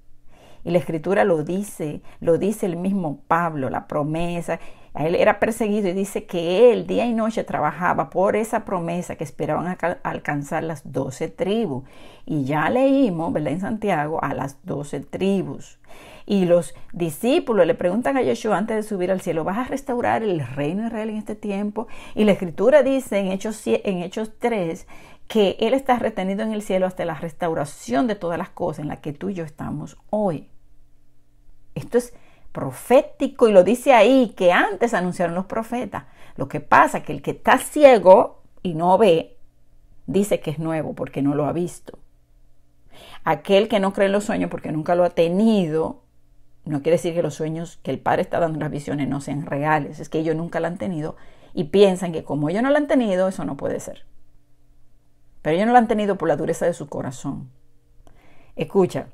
y la escritura lo dice, lo dice el mismo Pablo, la promesa. Él era perseguido y dice que él día y noche trabajaba por esa promesa que esperaban alcanzar las doce tribus. Y ya leímos, ¿verdad? En Santiago, a las doce tribus. Y los discípulos le preguntan a Yeshua antes de subir al cielo, ¿vas a restaurar el reino de Israel en este tiempo? Y la escritura dice en Hechos, en Hechos 3 que Él está retenido en el cielo hasta la restauración de todas las cosas en las que tú y yo estamos hoy. Esto es profético y lo dice ahí que antes anunciaron los profetas. Lo que pasa es que el que está ciego y no ve, dice que es nuevo porque no lo ha visto. Aquel que no cree en los sueños porque nunca lo ha tenido, no quiere decir que los sueños que el Padre está dando en las visiones no sean reales, es que ellos nunca lo han tenido y piensan que como ellos no lo han tenido, eso no puede ser. Pero ellos no lo han tenido por la dureza de su corazón. Escucha,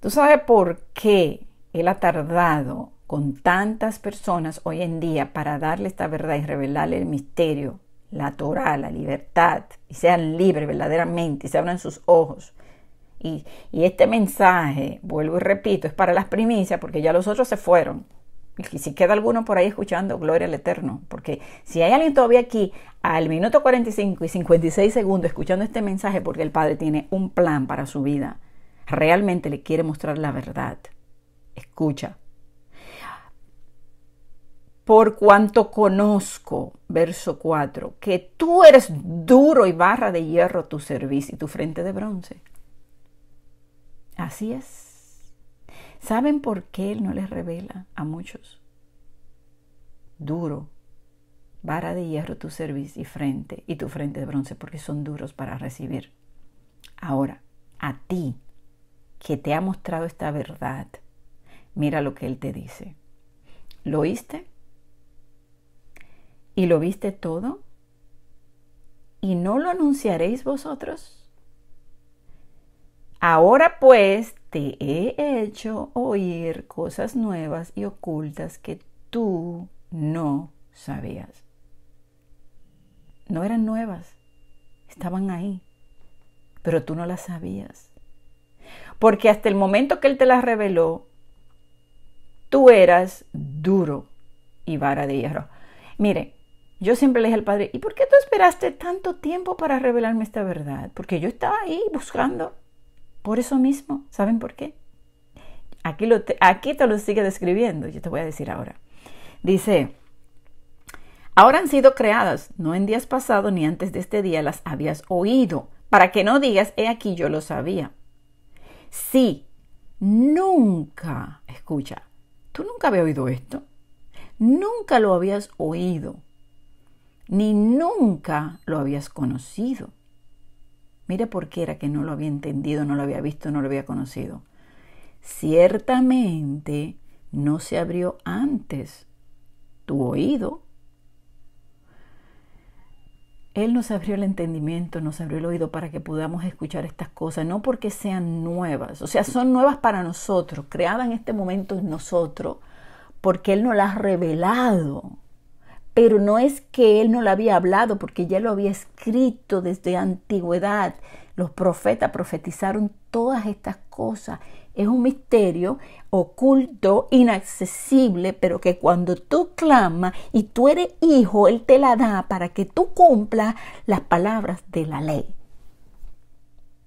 ¿Tú sabes por qué Él ha tardado con tantas personas hoy en día para darle esta verdad y revelarle el misterio, la Torah, la libertad, y sean libres verdaderamente, y se abran sus ojos? Y, y este mensaje, vuelvo y repito, es para las primicias porque ya los otros se fueron. Y si queda alguno por ahí escuchando, gloria al Eterno. Porque si hay alguien todavía aquí al minuto 45 y 56 segundos escuchando este mensaje, porque el Padre tiene un plan para su vida realmente le quiere mostrar la verdad. Escucha. Por cuanto conozco, verso 4, que tú eres duro y barra de hierro tu servicio y tu frente de bronce. Así es. ¿Saben por qué él no les revela a muchos? Duro, barra de hierro tu servicio y frente y tu frente de bronce, porque son duros para recibir. Ahora, a ti que te ha mostrado esta verdad, mira lo que Él te dice. ¿Lo oíste? ¿Y lo viste todo? ¿Y no lo anunciaréis vosotros? Ahora pues te he hecho oír cosas nuevas y ocultas que tú no sabías. No eran nuevas, estaban ahí, pero tú no las sabías porque hasta el momento que Él te las reveló, tú eras duro y vara de hierro. Mire, yo siempre le dije al Padre, ¿y por qué tú esperaste tanto tiempo para revelarme esta verdad? Porque yo estaba ahí buscando por eso mismo. ¿Saben por qué? Aquí, lo aquí te lo sigue describiendo, yo te voy a decir ahora. Dice, ahora han sido creadas, no en días pasados ni antes de este día las habías oído, para que no digas, he aquí yo lo sabía. Sí, nunca, escucha, tú nunca había oído esto, nunca lo habías oído, ni nunca lo habías conocido. Mira por qué era que no lo había entendido, no lo había visto, no lo había conocido. Ciertamente no se abrió antes tu oído él nos abrió el entendimiento, nos abrió el oído para que podamos escuchar estas cosas, no porque sean nuevas, o sea, son nuevas para nosotros, creadas en este momento en nosotros, porque Él nos las ha revelado. Pero no es que Él no la había hablado, porque ya lo había escrito desde antigüedad. Los profetas profetizaron todas estas cosas es un misterio oculto, inaccesible, pero que cuando tú clamas y tú eres hijo, Él te la da para que tú cumplas las palabras de la ley.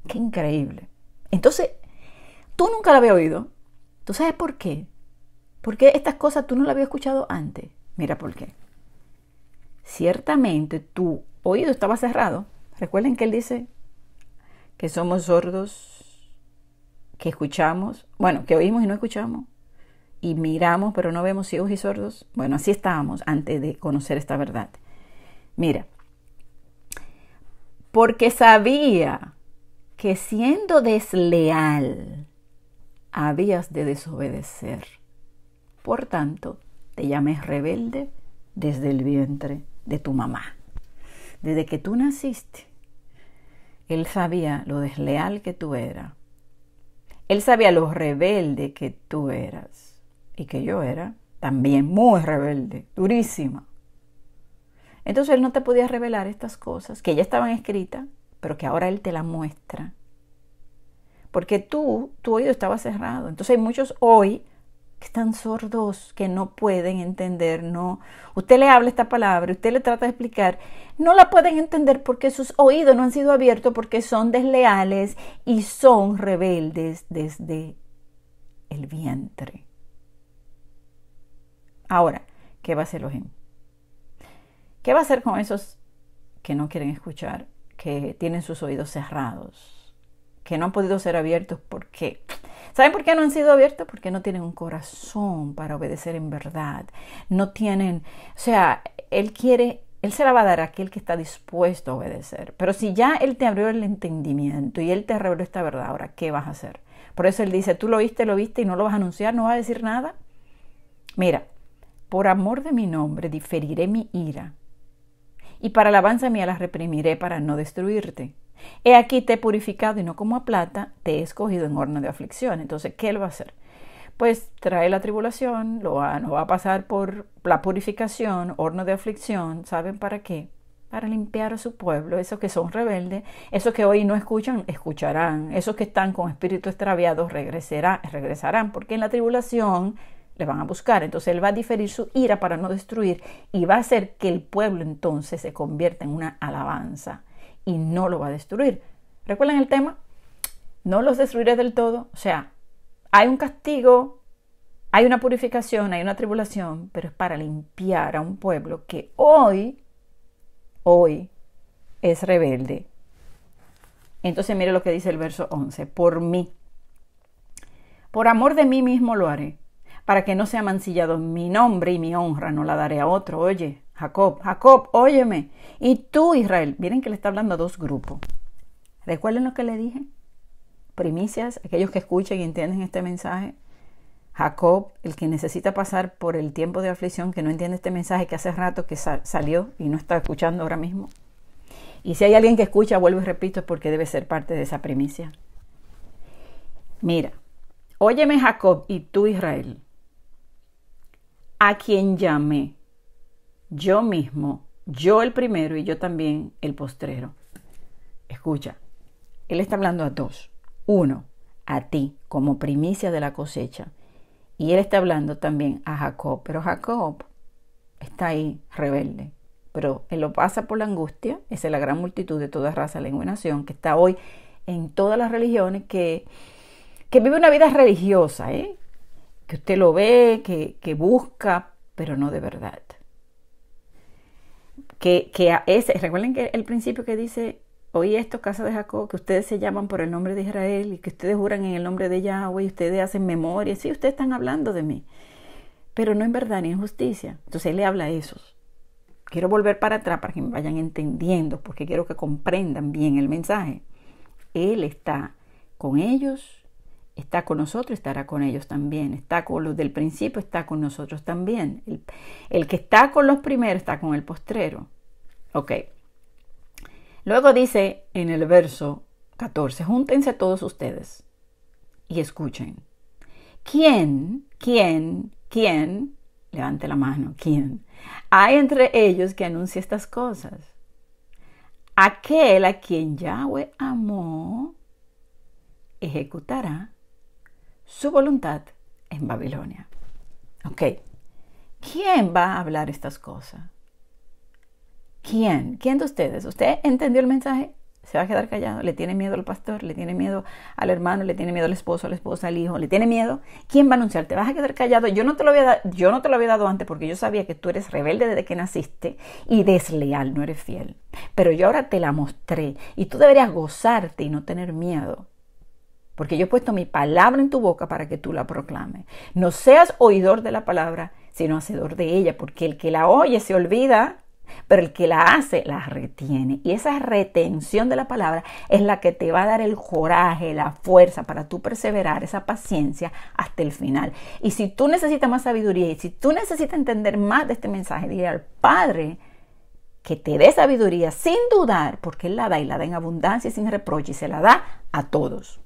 Qué increíble. Entonces, tú nunca la había oído. ¿Tú sabes por qué? Porque estas cosas tú no las habías escuchado antes. Mira por qué. Ciertamente tu oído estaba cerrado. Recuerden que Él dice que somos sordos que escuchamos, bueno, que oímos y no escuchamos, y miramos pero no vemos ciegos y sordos. Bueno, así estábamos antes de conocer esta verdad. Mira, porque sabía que siendo desleal habías de desobedecer. Por tanto, te llames rebelde desde el vientre de tu mamá. Desde que tú naciste, él sabía lo desleal que tú eras él sabía lo rebelde que tú eras y que yo era también muy rebelde, durísima. Entonces él no te podía revelar estas cosas que ya estaban escritas, pero que ahora él te las muestra. Porque tú, tu oído estaba cerrado. Entonces hay muchos hoy están sordos, que no pueden entender, no. Usted le habla esta palabra, usted le trata de explicar, no la pueden entender porque sus oídos no han sido abiertos, porque son desleales y son rebeldes desde el vientre. Ahora, ¿qué va a hacer Elohim? ¿Qué va a hacer con esos que no quieren escuchar, que tienen sus oídos cerrados, que no han podido ser abiertos porque ¿Saben por qué no han sido abiertos? Porque no tienen un corazón para obedecer en verdad. No tienen, o sea, Él quiere, Él se la va a dar a aquel que está dispuesto a obedecer. Pero si ya Él te abrió el entendimiento y Él te reveló esta verdad, ahora, ¿qué vas a hacer? Por eso Él dice, tú lo viste, lo viste y no lo vas a anunciar, no vas a decir nada. Mira, por amor de mi nombre diferiré mi ira y para alabanza mía la reprimiré para no destruirte. He aquí te he purificado y no como a plata, te he escogido en horno de aflicción. Entonces, ¿qué él va a hacer? Pues trae la tribulación, lo va, nos va a pasar por la purificación, horno de aflicción, ¿saben para qué? Para limpiar a su pueblo, esos que son rebeldes, esos que hoy no escuchan, escucharán, esos que están con espíritu extraviado, regresarán, regresarán, porque en la tribulación le van a buscar. Entonces él va a diferir su ira para no destruir y va a hacer que el pueblo entonces se convierta en una alabanza y no lo va a destruir. ¿Recuerdan el tema? No los destruiré del todo. O sea, hay un castigo, hay una purificación, hay una tribulación, pero es para limpiar a un pueblo que hoy, hoy, es rebelde. Entonces mire lo que dice el verso 11. Por mí. Por amor de mí mismo lo haré, para que no sea mancillado mi nombre y mi honra no la daré a otro. Oye, Jacob, Jacob, óyeme. Y tú, Israel, miren que le está hablando a dos grupos. ¿Recuerden lo que le dije? Primicias, aquellos que escuchen y entienden este mensaje. Jacob, el que necesita pasar por el tiempo de aflicción, que no entiende este mensaje que hace rato que salió y no está escuchando ahora mismo. Y si hay alguien que escucha, vuelvo y repito, porque debe ser parte de esa primicia. Mira, óyeme Jacob y tú Israel, a quien llamé yo mismo, yo el primero y yo también el postrero. Escucha, Él está hablando a dos. Uno, a ti como primicia de la cosecha. Y Él está hablando también a Jacob, pero Jacob está ahí rebelde. Pero Él lo pasa por la angustia, esa es la gran multitud de toda raza, lengua y nación, que está hoy en todas las religiones, que, vive una vida religiosa, ¿eh? que usted lo ve, que, que busca, pero no de verdad que, que recuerden que el principio que dice, oí esto, casa de Jacob, que ustedes se llaman por el nombre de Israel y que ustedes juran en el nombre de Yahweh y ustedes hacen memoria, sí, ustedes están hablando de mí, pero no en verdad ni en justicia. Entonces él le habla a esos. Quiero volver para atrás para que me vayan entendiendo, porque quiero que comprendan bien el mensaje. Él está con ellos está con nosotros, estará con ellos también. Está con los del principio, está con nosotros también. El, que está con los primeros está con el postrero. Ok. Luego dice en el verso 14, júntense todos ustedes y escuchen. ¿Quién, quién, quién, levante la mano, quién, hay entre ellos que anuncie estas cosas? Aquel a quien Yahweh amó ejecutará su voluntad en Babilonia. Ok, ¿quién va a hablar estas cosas? ¿Quién? ¿Quién de ustedes? ¿Usted entendió el mensaje? Se va a quedar callado. ¿Le tiene miedo al pastor? ¿Le tiene miedo al hermano? ¿Le tiene miedo al esposo, a la esposa, al hijo? ¿Le tiene miedo? ¿Quién va a anunciar? ¿Te vas a quedar callado? Yo no te lo había, yo no te lo había dado antes porque yo sabía que tú eres rebelde desde que naciste y desleal, no eres fiel. Pero yo ahora te la mostré y tú deberías gozarte y no tener miedo porque yo he puesto mi palabra en tu boca para que tú la proclames. No seas oidor de la palabra, sino hacedor de ella, porque el que la oye se olvida, pero el que la hace la retiene. Y esa retención de la palabra es la que te va a dar el coraje, la fuerza para tú perseverar, esa paciencia hasta el final. Y si tú necesitas más sabiduría y si tú necesitas entender más de este mensaje, dile al Padre, que te dé sabiduría sin dudar, porque Él la da y la da en abundancia y sin reproche y se la da a todos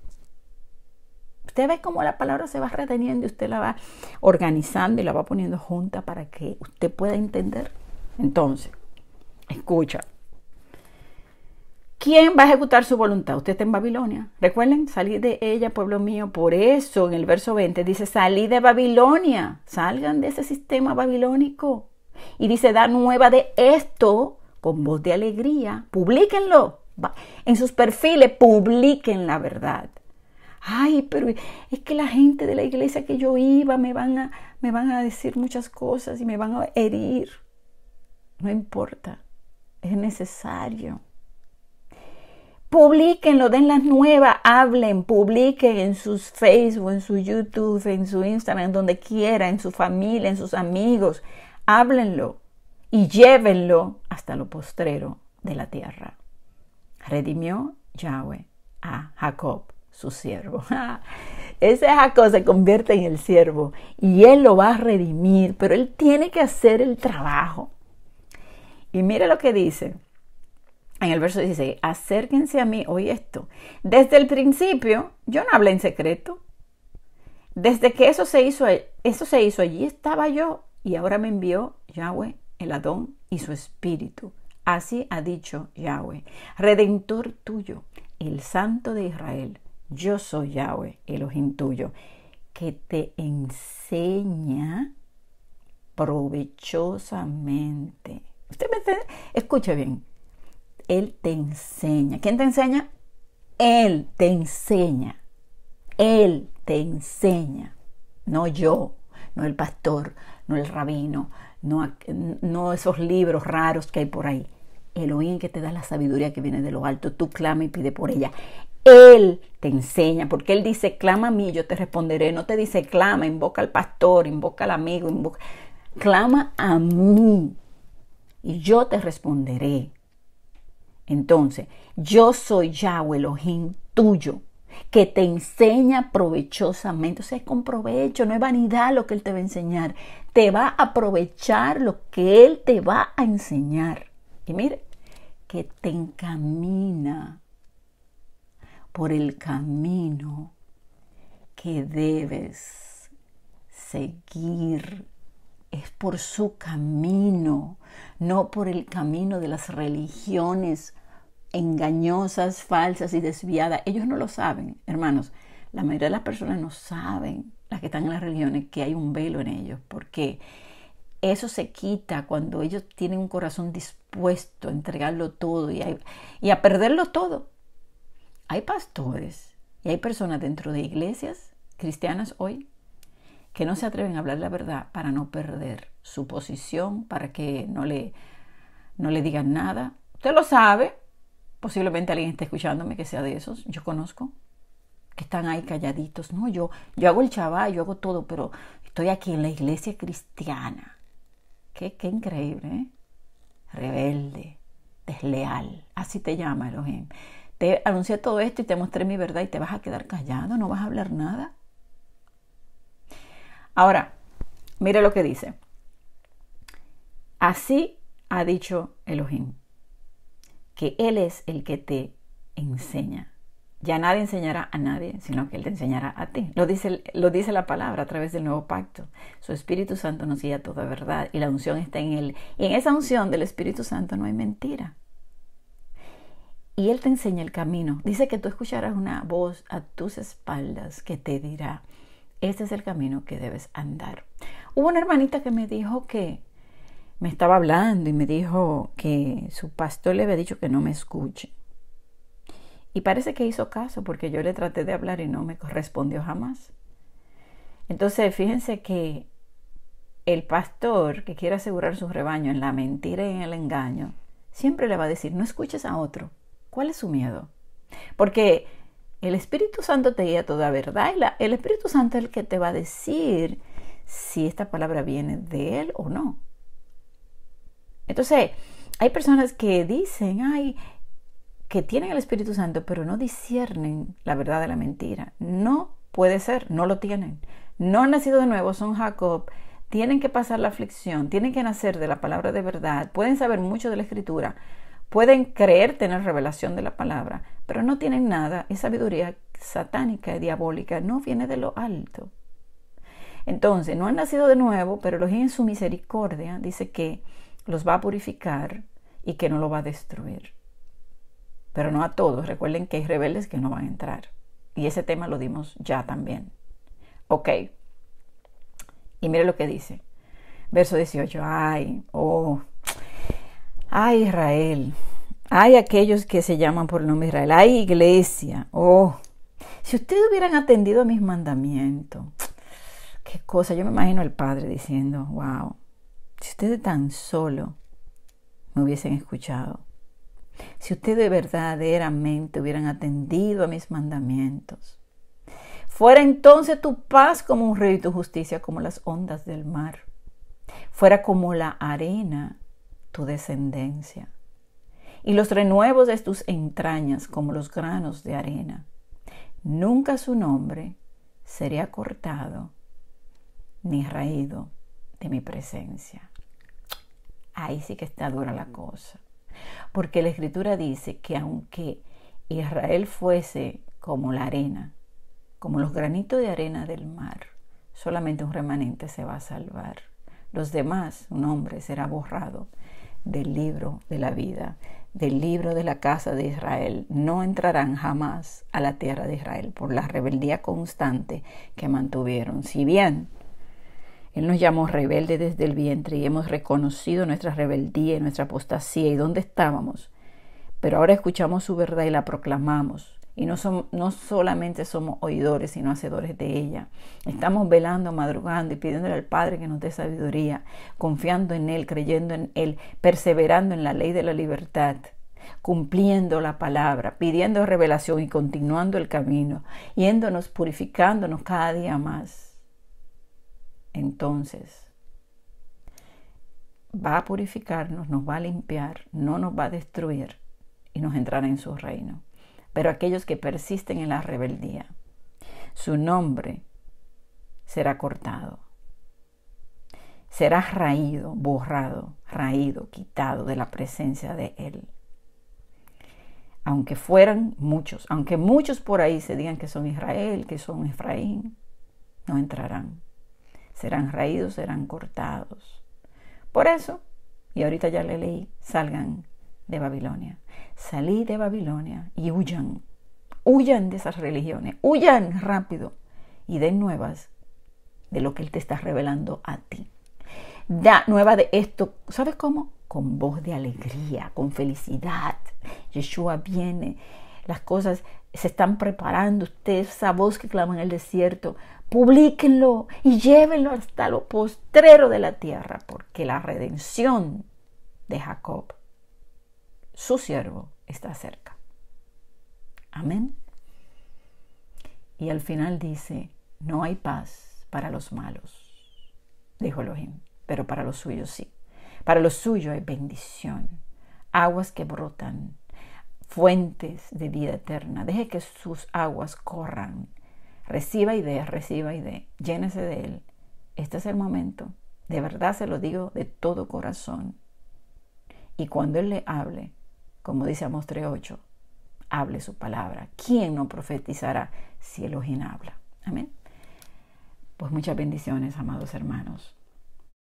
usted ve cómo la palabra se va reteniendo y usted la va organizando y la va poniendo junta para que usted pueda entender. Entonces, escucha. ¿Quién va a ejecutar su voluntad? Usted está en Babilonia. Recuerden, salí de ella, pueblo mío. Por eso en el verso 20 dice, salí de Babilonia, salgan de ese sistema babilónico. Y dice, da nueva de esto con voz de alegría, publíquenlo. En sus perfiles, publiquen la verdad ay, pero es que la gente de la iglesia que yo iba me van a, me van a decir muchas cosas y me van a herir. No importa, es necesario. Publiquenlo, den la nueva. hablen, publiquen en sus Facebook, en su YouTube, en su Instagram, donde quiera, en su familia, en sus amigos. Háblenlo y llévenlo hasta lo postrero de la tierra. Redimió Yahweh a Jacob su siervo. Ese Jacob se convierte en el siervo y él lo va a redimir, pero él tiene que hacer el trabajo. Y mire lo que dice. En el verso 16, acérquense a mí, oye esto. Desde el principio, yo no hablé en secreto. Desde que eso se hizo, eso se hizo allí estaba yo y ahora me envió Yahweh, el Adón y su espíritu. Así ha dicho Yahweh, redentor tuyo, el santo de Israel. Yo soy Yahweh, ojín tuyo, que te enseña provechosamente. Usted me entiende? escuche bien. Él te enseña. ¿Quién te enseña? Él te enseña. Él te enseña. No yo, no el pastor, no el rabino, no, esos libros raros que hay por ahí. Elohim que te da la sabiduría que viene de lo alto. Tú clama y pide por ella. Él te enseña, porque Él dice, clama a mí, yo te responderé. No te dice, clama, invoca al pastor, invoca al amigo, invoca... Clama a mí y yo te responderé. Entonces, yo soy Yahweh ojín tuyo, que te enseña provechosamente. O sea, es con provecho, no es vanidad lo que Él te va a enseñar. Te va a aprovechar lo que Él te va a enseñar. Y mire, que te encamina por el camino que debes seguir. Es por su camino, no por el camino de las religiones engañosas, falsas y desviadas. Ellos no lo saben, hermanos. La mayoría de las personas no saben, las que están en las religiones, que hay un velo en ellos, porque eso se quita cuando ellos tienen un corazón dispuesto a entregarlo todo y a, y a perderlo todo hay pastores y hay personas dentro de iglesias cristianas hoy que no se atreven a hablar la verdad para no perder su posición, para que no le, no le digan nada. Usted lo sabe, posiblemente alguien esté escuchándome que sea de esos, yo conozco, que están ahí calladitos. No, yo, yo hago el chaval, yo hago todo, pero estoy aquí en la iglesia cristiana. Qué, qué increíble, ¿eh? Rebelde, desleal, así te llama Elohim te anuncié todo esto y te mostré mi verdad y te vas a quedar callado, no vas a hablar nada. Ahora, mire lo que dice. Así ha dicho Elohim, que Él es el que te enseña. Ya nadie enseñará a nadie, sino que Él te enseñará a ti. Lo dice, lo dice la palabra a través del nuevo pacto. Su Espíritu Santo nos guía toda verdad y la unción está en Él. Y en esa unción del Espíritu Santo no hay mentira y Él te enseña el camino. Dice que tú escucharás una voz a tus espaldas que te dirá, este es el camino que debes andar. Hubo una hermanita que me dijo que me estaba hablando y me dijo que su pastor le había dicho que no me escuche. Y parece que hizo caso porque yo le traté de hablar y no me correspondió jamás. Entonces, fíjense que el pastor que quiere asegurar su rebaño en la mentira y en el engaño, siempre le va a decir, no escuches a otro, ¿Cuál es su miedo? Porque el Espíritu Santo te guía toda verdad. el Espíritu Santo es el que te va a decir si esta palabra viene de Él o no. Entonces, hay personas que dicen, ay, que tienen el Espíritu Santo, pero no disciernen la verdad de la mentira. No puede ser, no lo tienen. No han nacido de nuevo, son Jacob. Tienen que pasar la aflicción, tienen que nacer de la palabra de verdad, pueden saber mucho de la escritura, Pueden creer tener revelación de la palabra, pero no tienen nada. Es sabiduría satánica y diabólica, no viene de lo alto. Entonces, no han nacido de nuevo, pero los en su misericordia dice que los va a purificar y que no lo va a destruir. Pero no a todos. Recuerden que hay rebeldes que no van a entrar. Y ese tema lo dimos ya también. Ok. Y mire lo que dice. Verso 18. Ay, oh, ay Israel, hay aquellos que se llaman por el nombre Israel, ay iglesia, oh, si ustedes hubieran atendido a mis mandamientos, qué cosa, yo me imagino el Padre diciendo, wow, si ustedes tan solo me hubiesen escuchado, si ustedes verdaderamente hubieran atendido a mis mandamientos, fuera entonces tu paz como un rey... y tu justicia como las ondas del mar, fuera como la arena tu descendencia, y los renuevos de tus entrañas como los granos de arena. Nunca su nombre sería cortado ni raído de mi presencia. Ahí sí que está dura la cosa, porque la escritura dice que aunque Israel fuese como la arena, como los granitos de arena del mar, solamente un remanente se va a salvar. Los demás, un hombre será borrado del libro de la vida, del libro de la casa de Israel. No entrarán jamás a la tierra de Israel por la rebeldía constante que mantuvieron. Si bien Él nos llamó rebelde desde el vientre y hemos reconocido nuestra rebeldía y nuestra apostasía y dónde estábamos, pero ahora escuchamos su verdad y la proclamamos y no, son, no solamente somos oidores, sino hacedores de ella. Estamos velando, madrugando y pidiéndole al Padre que nos dé sabiduría, confiando en Él, creyendo en Él, perseverando en la ley de la libertad cumpliendo la palabra, pidiendo revelación y continuando el camino, yéndonos purificándonos cada día más. Entonces, va a purificarnos, nos va a limpiar, no nos va a destruir y nos entrará en su reino pero aquellos que persisten en la rebeldía. Su nombre será cortado. Será raído, borrado, raído, quitado de la presencia de Él. Aunque fueran muchos, aunque muchos por ahí se digan que son Israel, que son Efraín, no entrarán. Serán raídos, serán cortados. Por eso, y ahorita ya le leí, salgan de Babilonia. salí de Babilonia y huyan. Huyan de esas religiones. Huyan rápido y den nuevas de lo que Él te está revelando a ti. Da nueva de esto. ¿Sabes cómo? Con voz de alegría, con felicidad. Yeshua viene. Las cosas se están preparando. Usted, esa voz que clama en el desierto, publíquenlo y llévenlo hasta lo postrero de la tierra, porque la redención de Jacob su siervo está cerca. Amén. Y al final dice, no hay paz para los malos, dijo Elohim, pero para los suyos sí. Para los suyos hay bendición, aguas que brotan, fuentes de vida eterna. Deje que sus aguas corran. Reciba y reciba y dé. Llénese de él. Este es el momento. De verdad se lo digo de todo corazón. Y cuando él le hable, como dice Amos 8, hable su palabra. ¿Quién no profetizará si Elohim habla? Amén. Pues muchas bendiciones, amados hermanos.